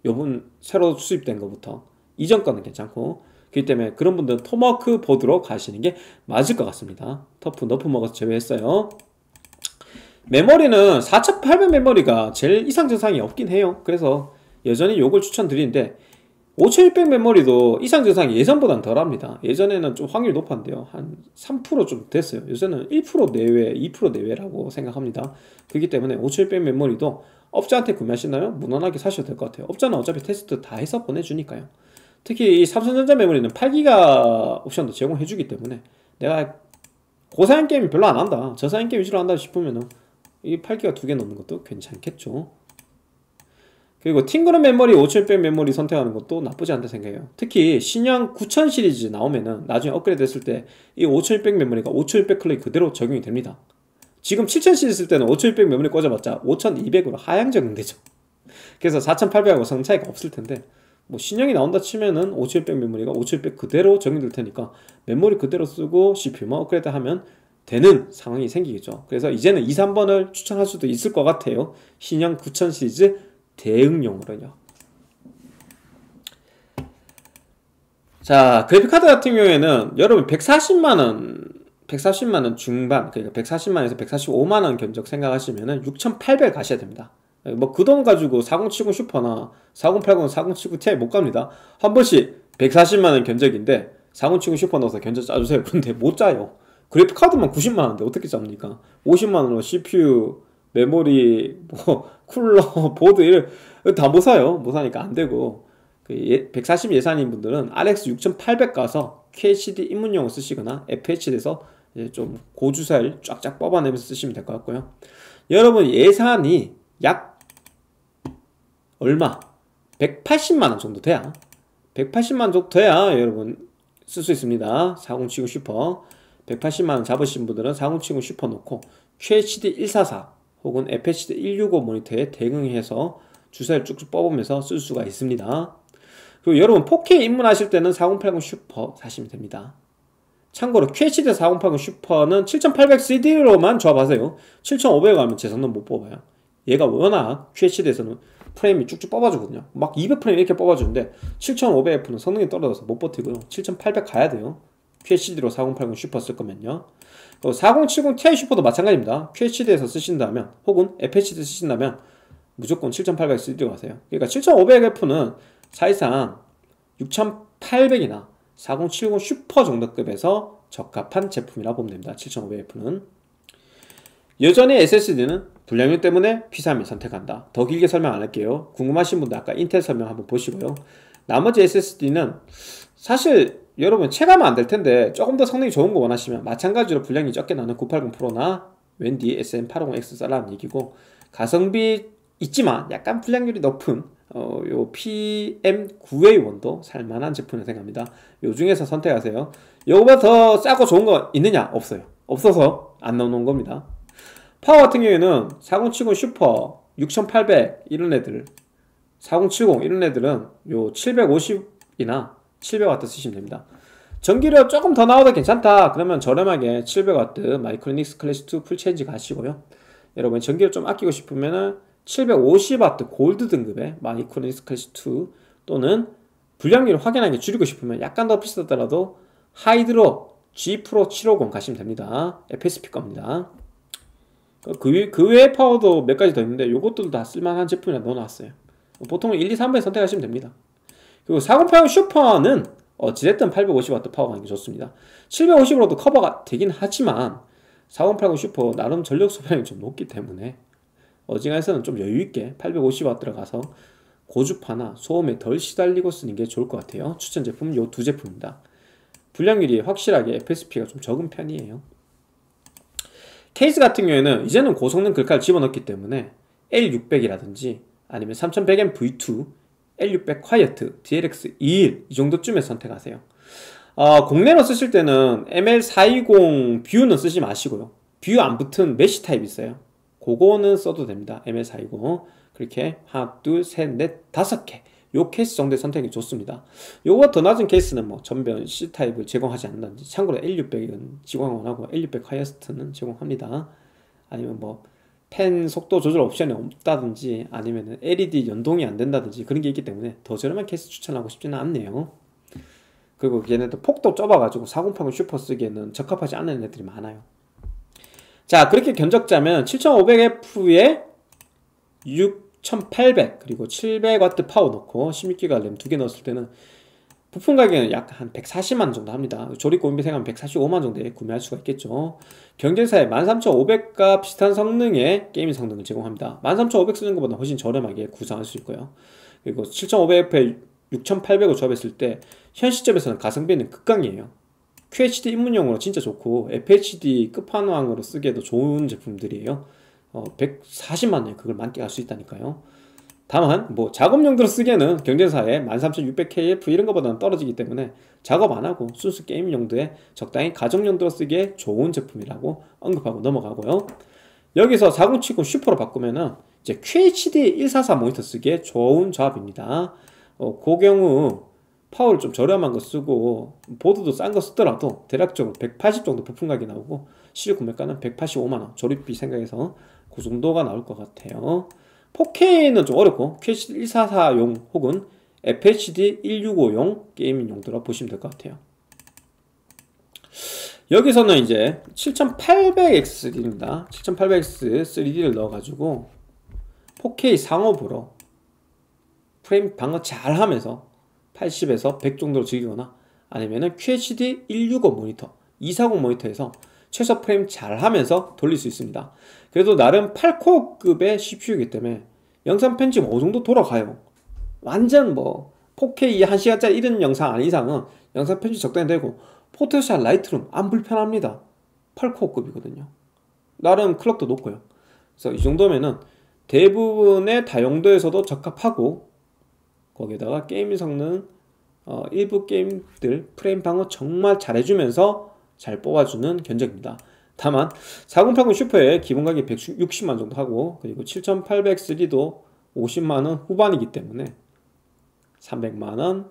요번 새로 수입된 것부터 이전 거는 괜찮고 그렇기 때문에 그런 분들은 토마크 보드로 가시는 게 맞을 것 같습니다. 터프 너프 먹어서 제외했어요. 메모리는 4800 메모리가 제일 이상 증상이 없긴 해요. 그래서 여전히 요걸 추천드리는데 5600 메모리도 이상 증상이 예전보단 덜합니다. 예전에는 좀 확률이 높았는데요. 한 3%좀 됐어요. 요새는 1% 내외, 2% 내외라고 생각합니다. 그렇기 때문에 5600 메모리도 업자한테 구매하시나요? 무난하게 사셔도 될 것 같아요. 업자는 어차피 테스트 다 해서 보내주니까요. 특히 이 삼성전자 메모리는 8기가 옵션도 제공해주기 때문에 내가 고사양 게임 별로 안 한다. 저사양 게임 위주로 한다 싶으면은 이 8기가 두 개 넣는 것도 괜찮겠죠. 그리고 팅그런 메모리 5600 메모리 선택하는 것도 나쁘지 않다 생각해요 특히 신형 9000 시리즈 나오면은 나중에 업그레이드 했을 때 이 5600 메모리가 5600 클럭이 그대로 적용이 됩니다 지금 7000 시리즈 쓸 때는 5600 메모리 꽂아봤자 5200으로 하향 적용되죠 그래서 4800하고 성 차이가 없을 텐데 뭐 신형이 나온다 치면은 5700 메모리가 5700 그대로 적용될 테니까 메모리 그대로 쓰고 CPU만 업그레이드 하면 되는 상황이 생기겠죠 그래서 이제는 2, 3번을 추천할 수도 있을 것 같아요 신형 9000 시리즈 대응용으로요. 자, 그래픽카드 같은 경우에는 여러분 140만원, 140만원 중반, 그러니까 140만원에서 145만원 견적 생각하시면은 6,800 가셔야 됩니다. 뭐 그 돈 가지고 4070 슈퍼나 4080, 4079 Ti 못 갑니다. 한 번씩 140만원 견적인데 4070 슈퍼 넣어서 견적 짜주세요. 그런데 못 짜요. 그래픽카드만 90만원인데 어떻게 짭니까? 50만원으로 CPU 메모리, 뭐, 쿨러, 보드, 이런, 다 못 사요. 못 사니까 안 되고. 그140 예, 예산인 분들은 RX 6800 가서 k c d 입문용으 쓰시거나 FHD에서 이제 좀 고주사를 쫙쫙 뽑아내면서 쓰시면 될 것 같고요. 여러분 예산이 약 얼마? 180만원 정도 돼야 180만원 정도 돼야 여러분 쓸 수 있습니다. 4 0 7 9 슈퍼 180만원 잡으신 분들은 4 0 7 9 슈퍼 놓고 QHD 144 혹은 FHD 165 모니터에 대응해서 주사를 쭉쭉 뽑으면서 쓸 수가 있습니다. 그리고 여러분 4K 입문하실 때는 4080 슈퍼 사시면 됩니다. 참고로 QHD 4080 슈퍼는 7800 CD로만 좋아하세요7500 하면 제 성능 못 뽑아요. 얘가 워낙 QHD에서는 프레임이 쭉쭉 뽑아주거든요. 막 200프레임 이렇게 뽑아주는데 7500F는 성능이 떨어져서 못 버티고요. 7800 가야 돼요. QHD로 4080 슈퍼 쓸 거면요. 4070 어, Ti 슈퍼도 마찬가지입니다. QHD에서 쓰신다면 혹은 FHD 쓰신다면 무조건 7 8 0지 쓰려고 하세요. 그러니까 7500F는 사실상 6800이나 4070 슈퍼 정도급에서 적합한 제품이라 고 보면 됩니다. 7500F는 여전히 SSD는 불량률 때문에 P3을 선택한다. 더 길게 설명 안 할게요. 궁금하신 분들 아까 인텔 설명 한번 보시고요. 나머지 SSD는 사실 여러분 체감은 안될 텐데 조금 더 성능이 좋은 거 원하시면 마찬가지로 분량이 적게 나는 980 프로나 웬디 SM850X 쌀라는 얘기고 가성비 있지만 약간 분량률이 높은 어, 요 PM9A1도 살만한 제품이 생각합니다. 요 중에서 선택하세요. 요거보다 더 싸고 좋은 거 있느냐? 없어요. 없어서 안 넣어놓은 겁니다. 파워 같은 경우에는 4070 슈퍼 6800 이런 애들 4070 이런 애들은 요 750이나 700W 쓰시면 됩니다. 전기료 조금 더 나와도 괜찮다. 그러면 저렴하게 700W 마이크로닉스 클래스 2 풀체인지 가시고요. 여러분 전기료 좀 아끼고 싶으면은 750W 골드 등급의 마이크로닉스 클래스 2 또는 불량률 확연하게 줄이고 싶으면 약간 더 비싸더라도 하이드로 G 프로 750 가시면 됩니다. FSP 겁니다. 그, 그 외의 파워도 몇 가지 더 있는데 이것들도 다 쓸만한 제품이라 넣어놨어요. 보통은 1, 2, 3번 선택하시면 됩니다. 그리고 408 0 슈퍼는 어찌됐든 850W 파워가 있는 게 좋습니다. 750으로도 커버가 되긴 하지만 4080 슈퍼 나름 전력 소비량이 좀 높기 때문에 어지간해서는 좀 여유있게 850W 가서 고주파나 소음에 덜 시달리고 쓰는 게 좋을 것 같아요. 추천 제품은 이두 제품입니다. 불량률이 확실하게 FSP가 좀 적은 편이에요. 케이스 같은 경우에는 이제는 고성능 글카를 집어넣기 때문에 L600이라든지 아니면 3100M V2 L600 콰이어트, DLX21 이 정도쯤에 선택하세요. 어, 공내로 쓰실 때는 ML420 뷰는 쓰지 마시고요. 뷰 안 붙은 메쉬 타입 있어요. 그거는 써도 됩니다. ML420 그렇게 하나, 둘, 셋, 넷, 다섯 개. 요 케이스 정도의 선택이 좋습니다. 요거 더 낮은 케이스는 뭐 전변 C 타입을 제공하지 않는지 참고로 L600은 지공하고 L600 하이어스트는 제공합니다. 아니면 뭐펜 속도 조절 옵션이 없다든지 아니면 LED 연동이 안 된다든지 그런 게 있기 때문에 더 저렴한 케이스 추천하고 싶지는 않네요 그리고 얘네들 폭도 좁아가지고 4080 슈퍼 쓰기에는 적합하지 않은 애들이 많아요 자 그렇게 견적자면 7500F에 6800 그리고 700W 파워 넣고 16기가 램두 개 넣었을 때는 부품 가격은 약 한1 4 0만 정도 합니다. 조립 고비 생각하면 1 4 5만 정도에 구매할 수가 있겠죠. 경쟁사의 13,500과 비슷한 성능의 게임 성능을 제공합니다. 13,500 쓰는 것보다 훨씬 저렴하게 구상할 수 있고요. 그리고 7,500F에 6,800을 조합했을 때현 시점에서는 가성비는 극강이에요. QHD 입문용으로 진짜 좋고 FHD 끝판왕으로 쓰기에도 좋은 제품들이에요. 어, 140만원에 그걸 만끽할 수 있다니까요. 다만 뭐 작업용도로 쓰기에는 경쟁사의 13600KF 이런 것보다는 떨어지기 때문에 작업 안 하고 순수 게임 용도에 적당히 가정 용도로 쓰기에 좋은 제품이라고 언급하고 넘어가고요. 여기서 4070 슈퍼로 바꾸면은 이제 QHD 144 모니터 쓰기에 좋은 조합입니다. 어, 그 경우 파워를 좀 저렴한 거 쓰고 보드도 싼 거 쓰더라도 대략적으로 180 정도 부품 가격이 나오고 실구매가는 185만원 조립비 생각해서 그 정도가 나올 것 같아요. 4K는 좀 어렵고 QH144용 d 혹은 FHD165용 게이밍 용도로 보시면 될 것 같아요 여기서는 이제 7800X입니다 7800X 3D를 넣어가지고 4K 상업으로 프레임 방어 잘 하면서 80에서 100 정도로 즐기거나 아니면은 QHD 165 모니터 240 모니터에서 최소 프레임 잘 하면서 돌릴 수 있습니다. 그래도 나름 8코어급의 CPU이기 때문에 영상 편집 어느 정도 돌아가요. 완전 뭐 4K 1시간짜리 이런 영상 아닌 이상은 영상 편집 적당히 되고 포토샵 라이트룸 안 불편합니다. 8코어급이거든요. 나름 클럭도 높고요. 그래서 이 정도면은 대부분의 다용도에서도 적합하고 거기에다가 게임 성능 어, 일부 게임들 프레임 방어 정말 잘해주면서 잘 뽑아주는 견적입니다. 다만 4080 슈퍼의 기본 가격 160만 정도 하고 그리고 7800 3도 50만원 후반이기 때문에 300만원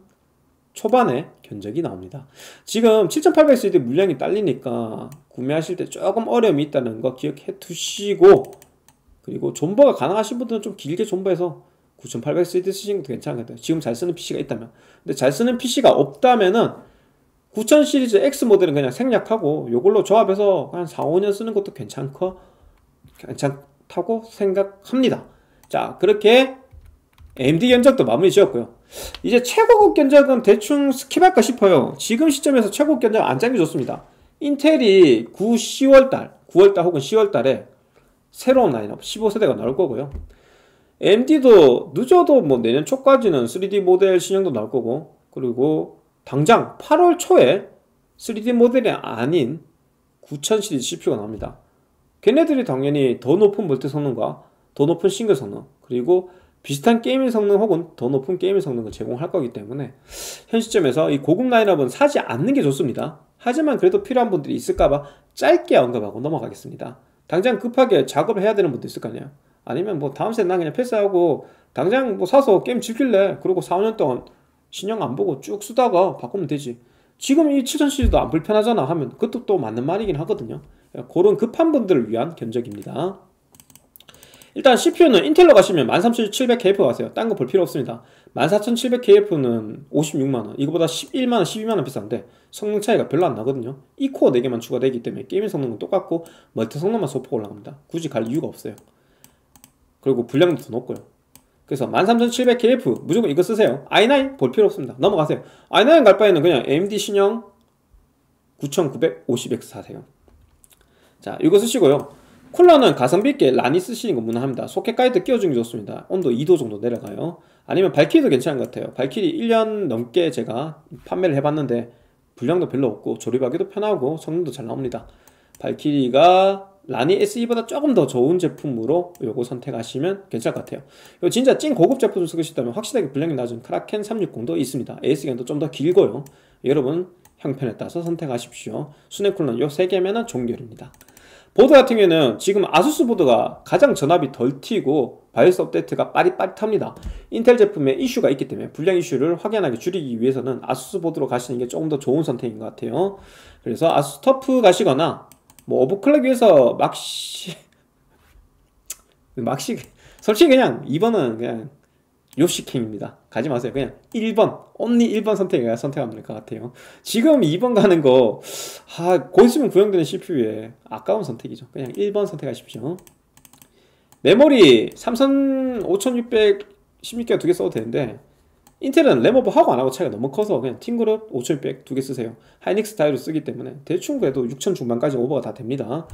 초반에 견적이 나옵니다. 지금 7800 3 d 물량이 딸리니까 구매하실 때 조금 어려움이 있다는 거 기억해 두시고 그리고 존버가 가능하신 분들은 좀 길게 존버해서 9800 3 d 쓰시는 것도 괜찮겠다. 지금 잘 쓰는 PC가 있다면 근데 잘 쓰는 PC가 없다면은 9000 시리즈 X 모델은 그냥 생략하고 이걸로 조합해서 한 4, 5년 쓰는 것도 괜찮고 괜찮다고 생각합니다. 자 그렇게 MD 견적도 마무리 지었고요. 이제 최고급 견적은 대충 스킵할까 싶어요. 지금 시점에서 최고급 견적 안잠겨좋습니다 인텔이 9, 10월달, 9월달 혹은 10월달에 새로운 라인업 15세대가 나올 거고요. MD도 늦어도 뭐 내년 초까지는 3D 모델 신형도 나올 거고 그리고 당장 8월 초에 3D 모델이 아닌 9000 시리즈 CPU가 나옵니다. 걔네들이 당연히 더 높은 멀티 성능과 더 높은 싱글 성능 그리고 비슷한 게임의 성능 혹은 더 높은 게임의 성능을 제공할 거기 때문에 현 시점에서 이 고급 라인업은 사지 않는 게 좋습니다. 하지만 그래도 필요한 분들이 있을까봐 짧게 언급하고 넘어가겠습니다. 당장 급하게 작업을 해야 되는 분도 있을 거 아니에요. 아니면 뭐 다음 세난 그냥 패스하고 당장 뭐 사서 게임 즐길래 그리고 4, 5년 동안 신형 안 보고 쭉 쓰다가 바꾸면 되지 지금 이7000 시리즈도 안 불편하잖아 하면 그것도 또 맞는 말이긴 하거든요 예, 그런 급한 분들을 위한 견적입니다 일단 CPU는 인텔로 가시면 13700KF 가세요 딴 거 볼 필요 없습니다 14700KF는 56만원 이거보다 11만원 12만원 비싼데 성능 차이가 별로 안 나거든요 이 코어 4개만 추가되기 때문에 게임 성능은 똑같고 멀티 성능만 소폭 올라갑니다 굳이 갈 이유가 없어요 그리고 분량도 더 높고요 그래서 13700KF 무조건 이거 쓰세요 i9 볼 필요 없습니다 넘어가세요 i9 갈 바에는 그냥 AMD 신형 9950X 사세요 자 이거 쓰시고요 쿨러는 가성비 있게 라니 쓰시는 거 무난합니다 소켓 가이드 끼워주는 게 좋습니다 온도 2도 정도 내려가요 아니면 발키리도 괜찮은 것 같아요 발키리 1년 넘게 제가 판매를 해봤는데 분량도 별로 없고 조립하기도 편하고 성능도 잘 나옵니다 발키리가 라니 SE보다 조금 더 좋은 제품으로 요거 선택하시면 괜찮을 것 같아요 요 진짜 찐 고급 제품 을 쓰고 싶다면 확실하게 분량이 낮은 크라켄 360도 있습니다 AS기간도 좀 더 길고요 여러분 형편에 따라서 선택하십시오 수냉쿨러는 요세 개면은 종결입니다 보드 같은 경우에는 지금 아수스 보드가 가장 전압이 덜 튀고 바이오스 업데이트가 빠릿빠릿합니다 인텔 제품에 이슈가 있기 때문에 불량 이슈를 확연하게 줄이기 위해서는 아수스 보드로 가시는 게 조금 더 좋은 선택인 것 같아요 그래서 아수스 터프 가시거나 뭐오버클럽에서 막시 막시 솔직히 그냥 2번은 그냥 요시킹입니다. 가지 마세요. 그냥 1번, 언니 1번 선택해야 선택하면 될 것 같아요. 지금 2번 가는 거, 아, 곧 있으면 구형되는 CPU에 아까운 선택이죠. 그냥 1번 선택하십시오. 메모리 삼성 5616개 두개 써도 되는데, 인텔은 램오버 하고 안 하고 차이가 너무 커서 그냥 팀그룹 5600 두 개 쓰세요 하이닉스 다이로 쓰기 때문에 대충 그래도 6000 중반까지 오버가 다 됩니다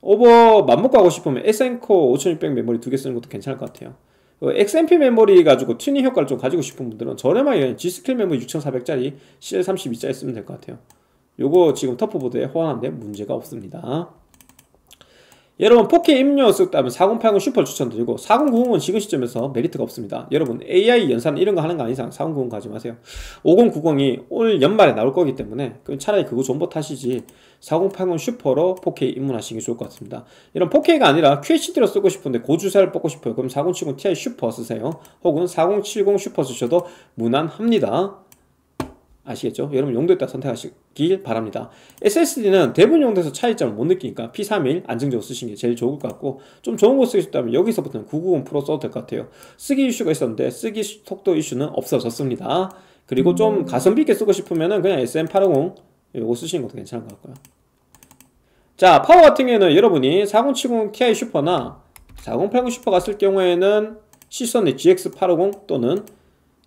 오버 맘먹고 하고 싶으면 SN코 5600 메모리 두 개 쓰는 것도 괜찮을 것 같아요 XMP 그 메모리 가지고 튜닝 효과를 좀 가지고 싶은 분들은 저렴하게 G스킬 메모리 6400짜리 CL32짜리 쓰면 될 것 같아요 요거 지금 터프보드에 호환한데 문제가 없습니다 여러분 4K 입력했다면 4080 슈퍼 추천드리고 4090은 지금 시점에서 메리트가 없습니다 여러분 AI 연산 이런 거 하는 거 아닌 이상 4090 가지 마세요 5090이 올 연말에 나올 거기 때문에 차라리 그거 존버 타시지 4080 슈퍼로 4K 입문하시는 게 좋을 것 같습니다 이런 4K가 아니라 QHD로 쓰고 싶은데 고주사를 뽑고 싶어요 그럼 4070 Ti 슈퍼 쓰세요 혹은 4070 슈퍼 쓰셔도 무난합니다 아시겠죠? 여러분 용도에 따라 선택하시길 바랍니다. SSD는 대부분 용도에서 차이점을 못 느끼니까 P31 안정적으로 쓰시는 게 제일 좋을 것 같고 좀 좋은 거 쓰고 싶다면 여기서부터는 990 프로 써도 될 것 같아요. 쓰기 이슈가 있었는데 쓰기 속도 이슈는 없어졌습니다. 그리고 좀 음. 가성비 있게 쓰고 싶으면은 그냥 SM850 이거 쓰시는 것도 괜찮을 것 같고요. 자 파워 같은 경우에는 여러분이 4070 Ti 슈퍼나 4080 슈퍼 갔을 경우에는 시선의 GX850 또는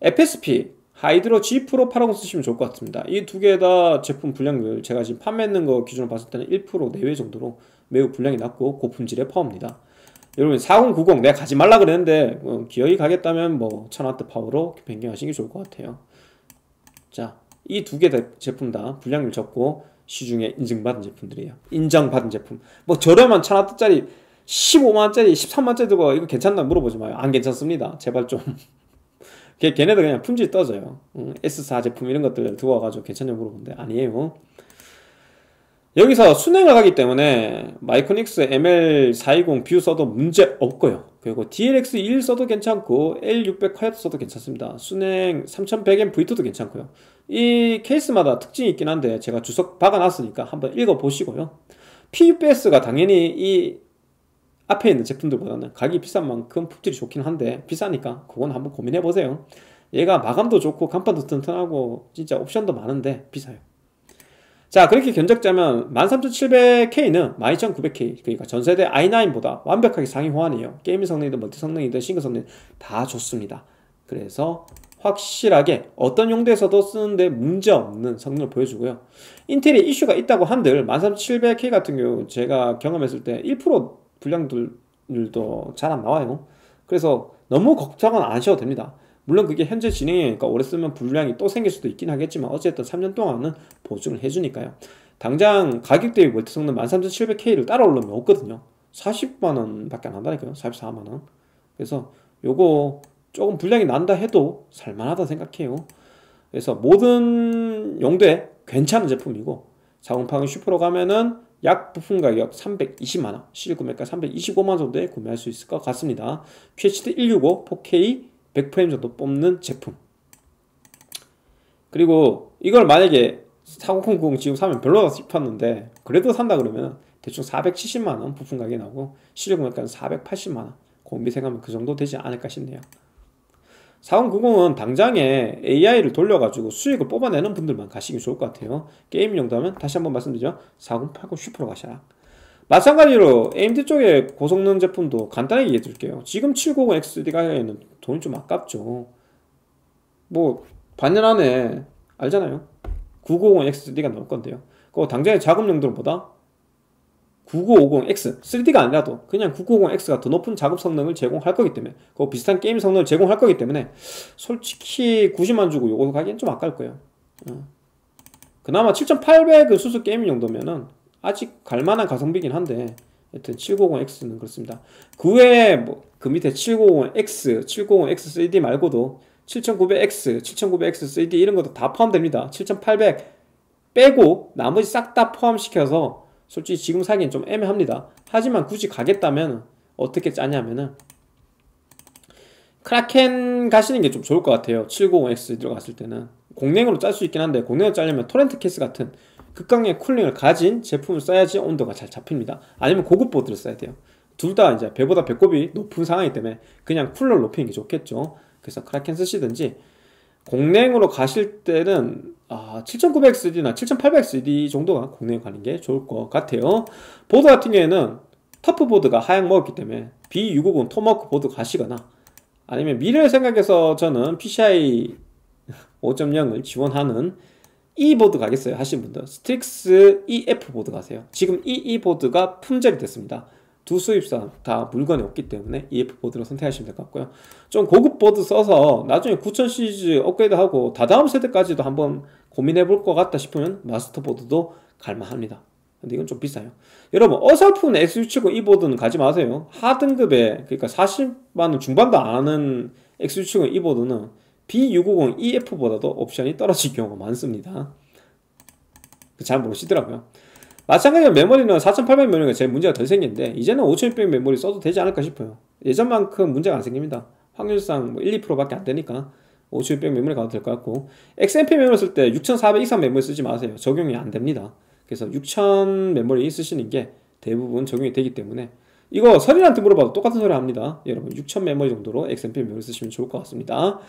FSP 하이드로 G 프로 8하고 쓰시면 좋을 것 같습니다. 이 두 개 다 제품 분량률 제가 지금 판매했는 거 기준으로 봤을 때는 1% 내외 정도로 매우 분량이 낮고 고품질의 파워입니다. 여러분 4090 내가 가지 말라 그랬는데 어, 기어이 가겠다면 뭐 1000W 파워로 변경하시는 게 좋을 것 같아요. 자, 이 두 개 제품 다 분량률 적고 시중에 인증받은 제품들이에요. 인정받은 제품. 뭐 저렴한 1000W짜리 15만원짜리 13만원짜리 들고 뭐 이거 괜찮나 물어보지 마요. 안 괜찮습니다. 제발 좀. 걔, 걔네들 그냥 품질 이 떠져요. S4 제품 이런 것들 들어와가지고 괜찮냐고 물어본데 아니에요. 여기서 순행을 가기 때문에 마이코닉스 ML420 뷰 써도 문제 없고요. 그리고 DLX1 써도 괜찮고 L600 콰이트 써도 괜찮습니다. 순행 3100M V2도 괜찮고요. 이 케이스마다 특징이 있긴 한데 제가 주석 박아놨으니까 한번 읽어보시고요. PUBS가 당연히 이 앞에 있는 제품들보다는 가격이 비싼 만큼 품질이 좋긴 한데 비싸니까 그건 한번 고민해 보세요 얘가 마감도 좋고 간판도 튼튼하고 진짜 옵션도 많은데 비싸요 자 그렇게 견적자면 13700K는 12900K 그러니까 전세대 i9보다 완벽하게 상위 호환이에요 게임 성능이든 멀티 성능이든 싱글 성능 다 좋습니다 그래서 확실하게 어떤 용도에서도 쓰는데 문제없는 성능을 보여주고요 인텔이 이슈가 있다고 한들 13700K 같은 경우 제가 경험했을 때1% 분량들도 잘 안 나와요. 그래서 너무 걱정은 안 하셔도 됩니다. 물론 그게 현재 진행이니까 그러니까 오래 쓰면 불량이 또 생길 수도 있긴 하겠지만 어쨌든 3년 동안은 보증을 해주니까요. 당장 가격 대비 월트 성능 13,700K를 따라올려면 없거든요. 40만원 밖에 안 한다니까요. 44만원. 그래서 요거 조금 불량이 난다 해도 살만하다 생각해요. 그래서 모든 용도에 괜찮은 제품이고 자궁파괴 슈퍼로 가면은 약 부품 가격 320만원, 실 구매가 325만원 정도에 구매할 수 있을 것 같습니다. QHD 165 4K 100프레임 정도 뽑는 제품. 그리고 이걸 만약에 4090 지금 사면 별로 싶었는데 그래도 산다 그러면 대충 470만원 부품 가격이 나오고 실 구매가는 480만원 공비 생각하면 그 정도 되지 않을까 싶네요. 4090은 당장에 AI를 돌려가지고 수익을 뽑아내는 분들만 가시기 좋을 것 같아요. 게임 용도하면 다시 한번 말씀드리죠. 4080 슈퍼로 가셔라. 마찬가지로 AMD 쪽의 고성능 제품도 간단하게 얘기해 드릴게요. 지금 790 XD 가격에는 돈이 좀 아깝죠. 뭐 반년 안에 알잖아요. 990 XD가 나올 건데요. 그거 당장의 자금 용도보다 9950X 3D가 아니라도 그냥 9950X가 더 높은 작업 성능을 제공할 거기 때문에 그 비슷한 게임 성능을 제공할 거기 때문에 솔직히 90만 주고 요거 가기엔 좀 아까울 거예요 어. 그나마 7800은 수수 게임 정도면은 아직 갈만한 가성비긴 한데 여튼 790X는 5 그렇습니다 그 외에 뭐 그 밑에 790X, 5 790X 5 3D 말고도 7900X, 7900X 3D 이런 것도 다 포함됩니다 7800 빼고 나머지 싹 다 포함시켜서 솔직히 지금 사기엔 좀 애매합니다. 하지만 굳이 가겠다면 어떻게 짜냐면은 크라켄 가시는 게 좀 좋을 것 같아요. 750X 들어갔을 때는 공랭으로 짤 수 있긴 한데 공랭으로 짜려면 토렌트 케이스 같은 극강의 쿨링을 가진 제품을 써야지 온도가 잘 잡힙니다. 아니면 고급 보드를 써야 돼요. 둘 다 이제 배보다 배꼽이 높은 상황이기 때문에 그냥 쿨러를 높이는 게 좋겠죠. 그래서 크라켄 쓰시든지 공랭으로 가실 때는 아, 7900CD나 7800CD 정도가 공랭 가는 게 좋을 것 같아요 보드 같은 경우에는 터프 보드가 하향 먹었기 때문에 B650 토마크 보드 가시거나 아니면 미래를 생각해서 저는 PCI 5.0을 지원하는 E 보드 가겠어요 하신 분들 스틱스 EF 보드 가세요 지금 EE e 보드가 품절이 됐습니다 두 수입사 다 물건이 없기 때문에 EF 보드를 선택하시면 될 것 같고요. 좀 고급 보드 써서 나중에 9000 시리즈 업그레이드하고 다다음 세대까지도 한번 고민해 볼 것 같다 싶으면 마스터 보드도 갈만합니다. 근데 이건 좀 비싸요. 여러분 어설픈 X670 이 보드는 가지 마세요. 하등급에 그러니까 40만원 중반도 안 하는 X670 이 보드는 B650 EF보다도 옵션이 떨어질 경우가 많습니다. 그 잘 모르시더라고요. 마찬가지로 메모리는 4800 메모리가 제일 문제가 덜생긴데 이제는 5600 메모리 써도 되지 않을까 싶어요 예전만큼 문제가 안 생깁니다 확률상 뭐 1, 2%밖에 안 되니까 5600 메모리 가도 될 것 같고 XMP 메모리 쓸 때 6400 이상 메모리 쓰지 마세요 적용이 안 됩니다 그래서 6000 메모리 쓰시는 게 대부분 적용이 되기 때문에 이거 설이한테 물어봐도 똑같은 소리 합니다 여러분 6000 메모리 정도로 XMP 메모리 쓰시면 좋을 것 같습니다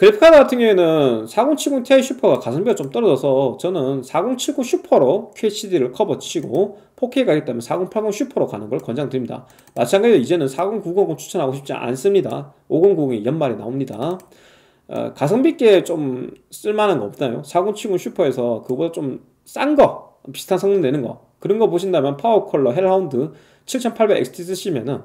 그래픽카드 같은 경우에는 4070 Ti 슈퍼가 가성비가 좀 떨어져서 저는 4070 슈퍼로 QHD를 커버 치고 4K 가기 때문에 4080 슈퍼로 가는 걸 권장드립니다. 마찬가지로 이제는 40900 추천하고 싶지 않습니다. 5090이 연말에 나옵니다. 어, 가성비 있게 좀 쓸만한 거 없나요? 4070 슈퍼에서 그보다 좀 싼 거, 비슷한 성능 내는 거 그런 거 보신다면 파워컬러 헬라운드 7800 XT 쓰시면은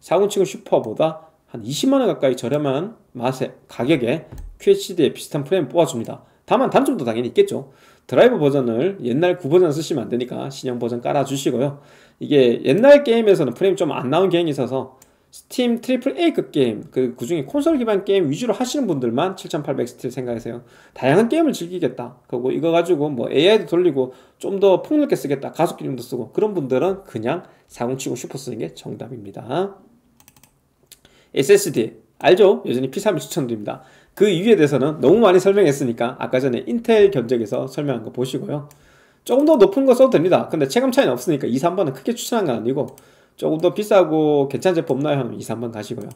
4070 슈퍼보다 한 20만원 가까이 저렴한 맛의 가격에 QHD에 비슷한 프레임 뽑아줍니다 다만 단점도 당연히 있겠죠 드라이브 버전을 옛날 구버전 쓰시면 안되니까 신형 버전 깔아주시고요 이게 옛날 게임에서는 프레임 좀 안 나온 경향이 있어서 스팀 트리플 A급 게임 그, 그 중에 콘솔 기반 게임 위주로 하시는 분들만 7800XT 생각하세요 다양한 게임을 즐기겠다 그리고 이거 가지고 뭐 AI도 돌리고 좀 더 폭넓게 쓰겠다 가속 기능도 쓰고 그런 분들은 그냥 4070 슈퍼 쓰는 게 정답입니다 SSD 알죠? 여전히 p 3 0 추천드립니다. 그 이유에 대해서는 너무 많이 설명했으니까 아까 전에 인텔 견적에서 설명한 거 보시고요. 조금 더 높은 거 써도 됩니다. 근데 체감 차이는 없으니까 2, 3번은 크게 추천한 건 아니고 조금 더 비싸고 괜찮은 제품 없나요? 하면 2, 3번 가시고요.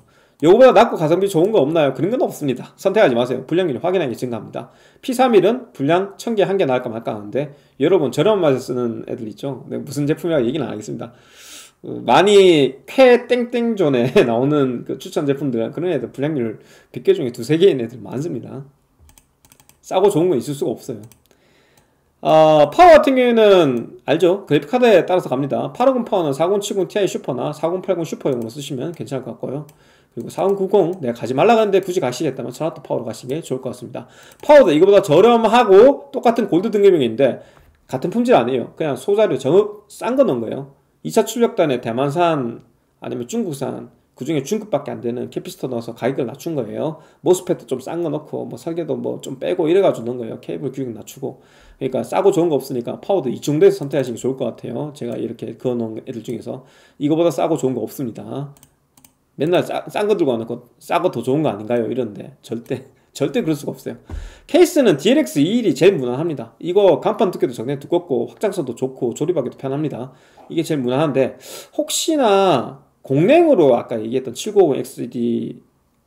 요거보다 낮고 가성비 좋은 거 없나요? 그런 건 없습니다. 선택하지 마세요. 불량률확인하기 증가합니다. P31은 불량 1000개, 한 개 나올까 말까 하는데 여러분 저렴한 맛에 쓰는 애들 있죠? 네, 무슨 제품이라고 얘기는 안 하겠습니다. 그 많이 폐 땡땡존에 나오는 그 추천 제품들 그런 애들 불량률 100개 중에 두세 개인 애들 많습니다. 싸고 좋은 건 있을 수가 없어요. 아, 파워 같은 경우에는 알죠? 그래픽카드에 따라서 갑니다. 850 파워는 4070 Ti 슈퍼나 4080 슈퍼용으로 쓰시면 괜찮을 것 같고요. 그리고 4090 내가 가지 말라 그는데 굳이 가시겠다면 전화트 파워로 가시는 게 좋을 것 같습니다. 파워도 이거보다 저렴하고 똑같은 골드 등급형인데 같은 품질 아니에요. 그냥 소자료 정읍 싼거 넣은 거예요. 2차 출력단에 대만산 아니면 중국산 그 중에 중급밖에 안 되는 캐피스터 넣어서 가격을 낮춘 거예요. 모스펫도 좀 싼 거 넣고, 뭐 설계도 뭐 좀 빼고 이래가지고 넣은 거예요. 케이블 규격 낮추고. 그러니까 싸고 좋은 거 없으니까 파워도 이 정도에서 선택하시는 게 좋을 것 같아요. 제가 이렇게 그어놓은 애들 중에서. 이거보다 싸고 좋은 거 없습니다. 맨날 싼 거 들고 안 넣고, 싸고 더 좋은 거 아닌가요? 이런데. 절대. 절대 그럴 수가 없어요 케이스는 DLX21이 제일 무난합니다 이거 간판 두께도 정말 두껍고 확장성도 좋고 조립하기도 편합니다 이게 제일 무난한데 혹시나 공랭으로 아까 얘기했던 750XD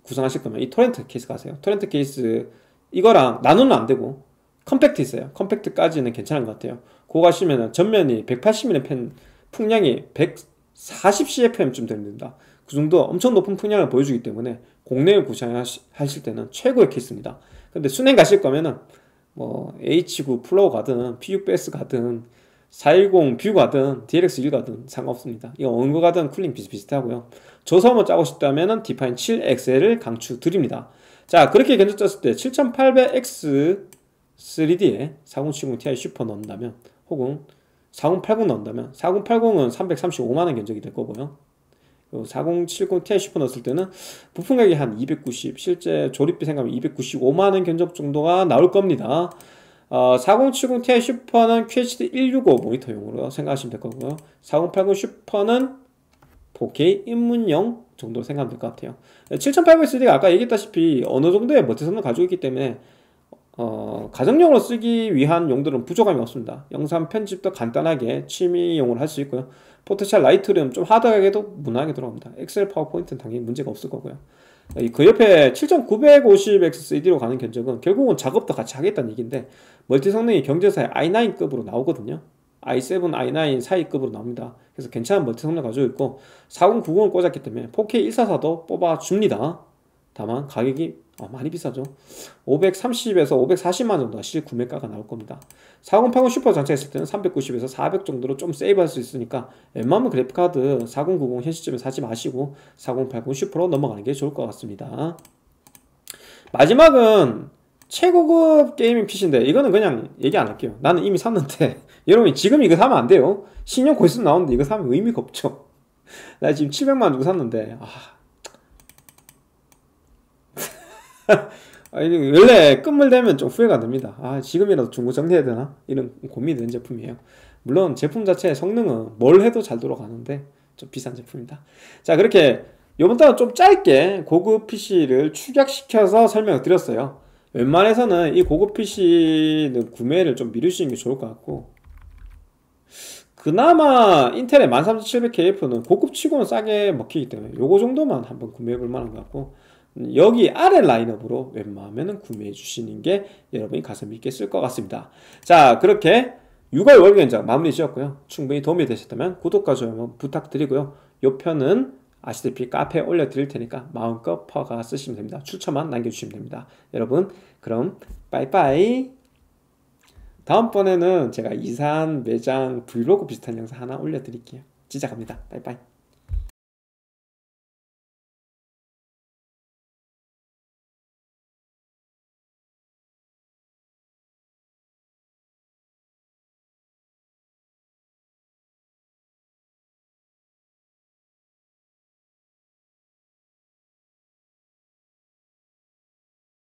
구성하실 거면 이 토렌트 케이스 가세요 토렌트 케이스 이거랑 나누면안 되고 컴팩트 있어요 컴팩트까지는 괜찮은 것 같아요 그거 가시면 전면이 180mm 풍량이 140cfm쯤 됩니다 그 정도 엄청 높은 풍량을 보여주기 때문에 공내을구상하실 때는 최고의 케이스입니다. 근데 순행 가실 거면은 뭐 H9 플로우 가든 P6배스 가든 410뷰 가든 DLX1 가든 상관없습니다. 이거 어느 거 가든 쿨링 비슷비슷하고요. 저섬을 짜고 싶다면은 디파인 7XL을 강추 드립니다. 자 그렇게 견적 짰을 때 7800X 3D에 4070 Ti 슈퍼 넣는다면 혹은 4080 넣는다면 4080은 335만원 견적이 될 거고요. 4070 Ti 슈퍼 넣었을 때는 부품 가격이 한 290, 실제 조립비 생각하면 295만원 견적 정도가 나올 겁니다. 어, 4070 Ti 슈퍼는 QHD 165 모니터용으로 생각하시면 될 거고요. 4080 슈퍼는 4K 입문용 정도로 생각하면 될 것 같아요. 7800SD가 아까 얘기했다시피 어느 정도의 멀티선을 가지고 있기 때문에 어, 가정용으로 쓰기 위한 용도는 부족함이 없습니다. 영상 편집도 간단하게 취미용으로 할 수 있고요. 포토샵 라이트룸 좀 하드하게도 무난하게 들어갑니다. 엑셀 파워포인트는 당연히 문제가 없을 거고요. 그 옆에 7950XCD로 가는 견적은 결국은 작업도 같이 하겠다는 얘기인데 멀티 성능이 경제사의 i9급으로 나오거든요. i7, i9 사이급으로 나옵니다. 그래서 괜찮은 멀티 성능 을 가지고 있고 4090을 꽂았기 때문에 4K 144도 뽑아줍니다. 다만 가격이 어, 많이 비싸죠. 530에서 540만 정도 실 구매가가 나올 겁니다. 4080 슈퍼 장착했을 때는 390에서 400 정도로 좀 세이브할 수 있으니까 웬만하면 그래픽카드 4090현 시점에 사지 마시고 4080 슈퍼로 넘어가는 게 좋을 것 같습니다. 마지막은 최고급 게이밍 PC인데 이거는 그냥 얘기 안 할게요. 나는 이미 샀는데 여러분이 지금 이거 사면 안 돼요. 신형 고수 나오는데 이거 사면 의미가 없죠. 나 지금 700만 주고 샀는데 아, 아니, 원래 끝물 되면 좀 후회가 됩니다. 아, 지금이라도 중고 정리해야 되나? 이런 고민이 된 제품이에요. 물론 제품 자체의 성능은 뭘 해도 잘 돌아가는데 좀 비싼 제품입니다. 자, 그렇게 요번 달은 좀 짧게 고급 PC를 축약시켜서 설명을 드렸어요. 웬만해서는 이 고급 PC는 구매를 좀 미루시는 게 좋을 것 같고 그나마 인텔의 13700KF는 고급치고는 싸게 먹히기 때문에 요거 정도만 한번 구매해 볼 만한 것 같고 여기 아래 라인업으로 웬만하면 구매해 주시는 게 여러분이 가성비 있게 쓸 것 같습니다. 자 그렇게 6월 월요 장 마무리 지었고요. 충분히 도움이 되셨다면 구독과 좋아요 부탁드리고요. 요 편은 아시다시피 카페에 올려드릴 테니까 마음껏 퍼가 쓰시면 됩니다. 추천만 남겨주시면 됩니다. 여러분 그럼 빠이빠이 다음번에는 제가 이산 매장 브로그 비슷한 영상 하나 올려드릴게요. 시작합니다. 빠이빠이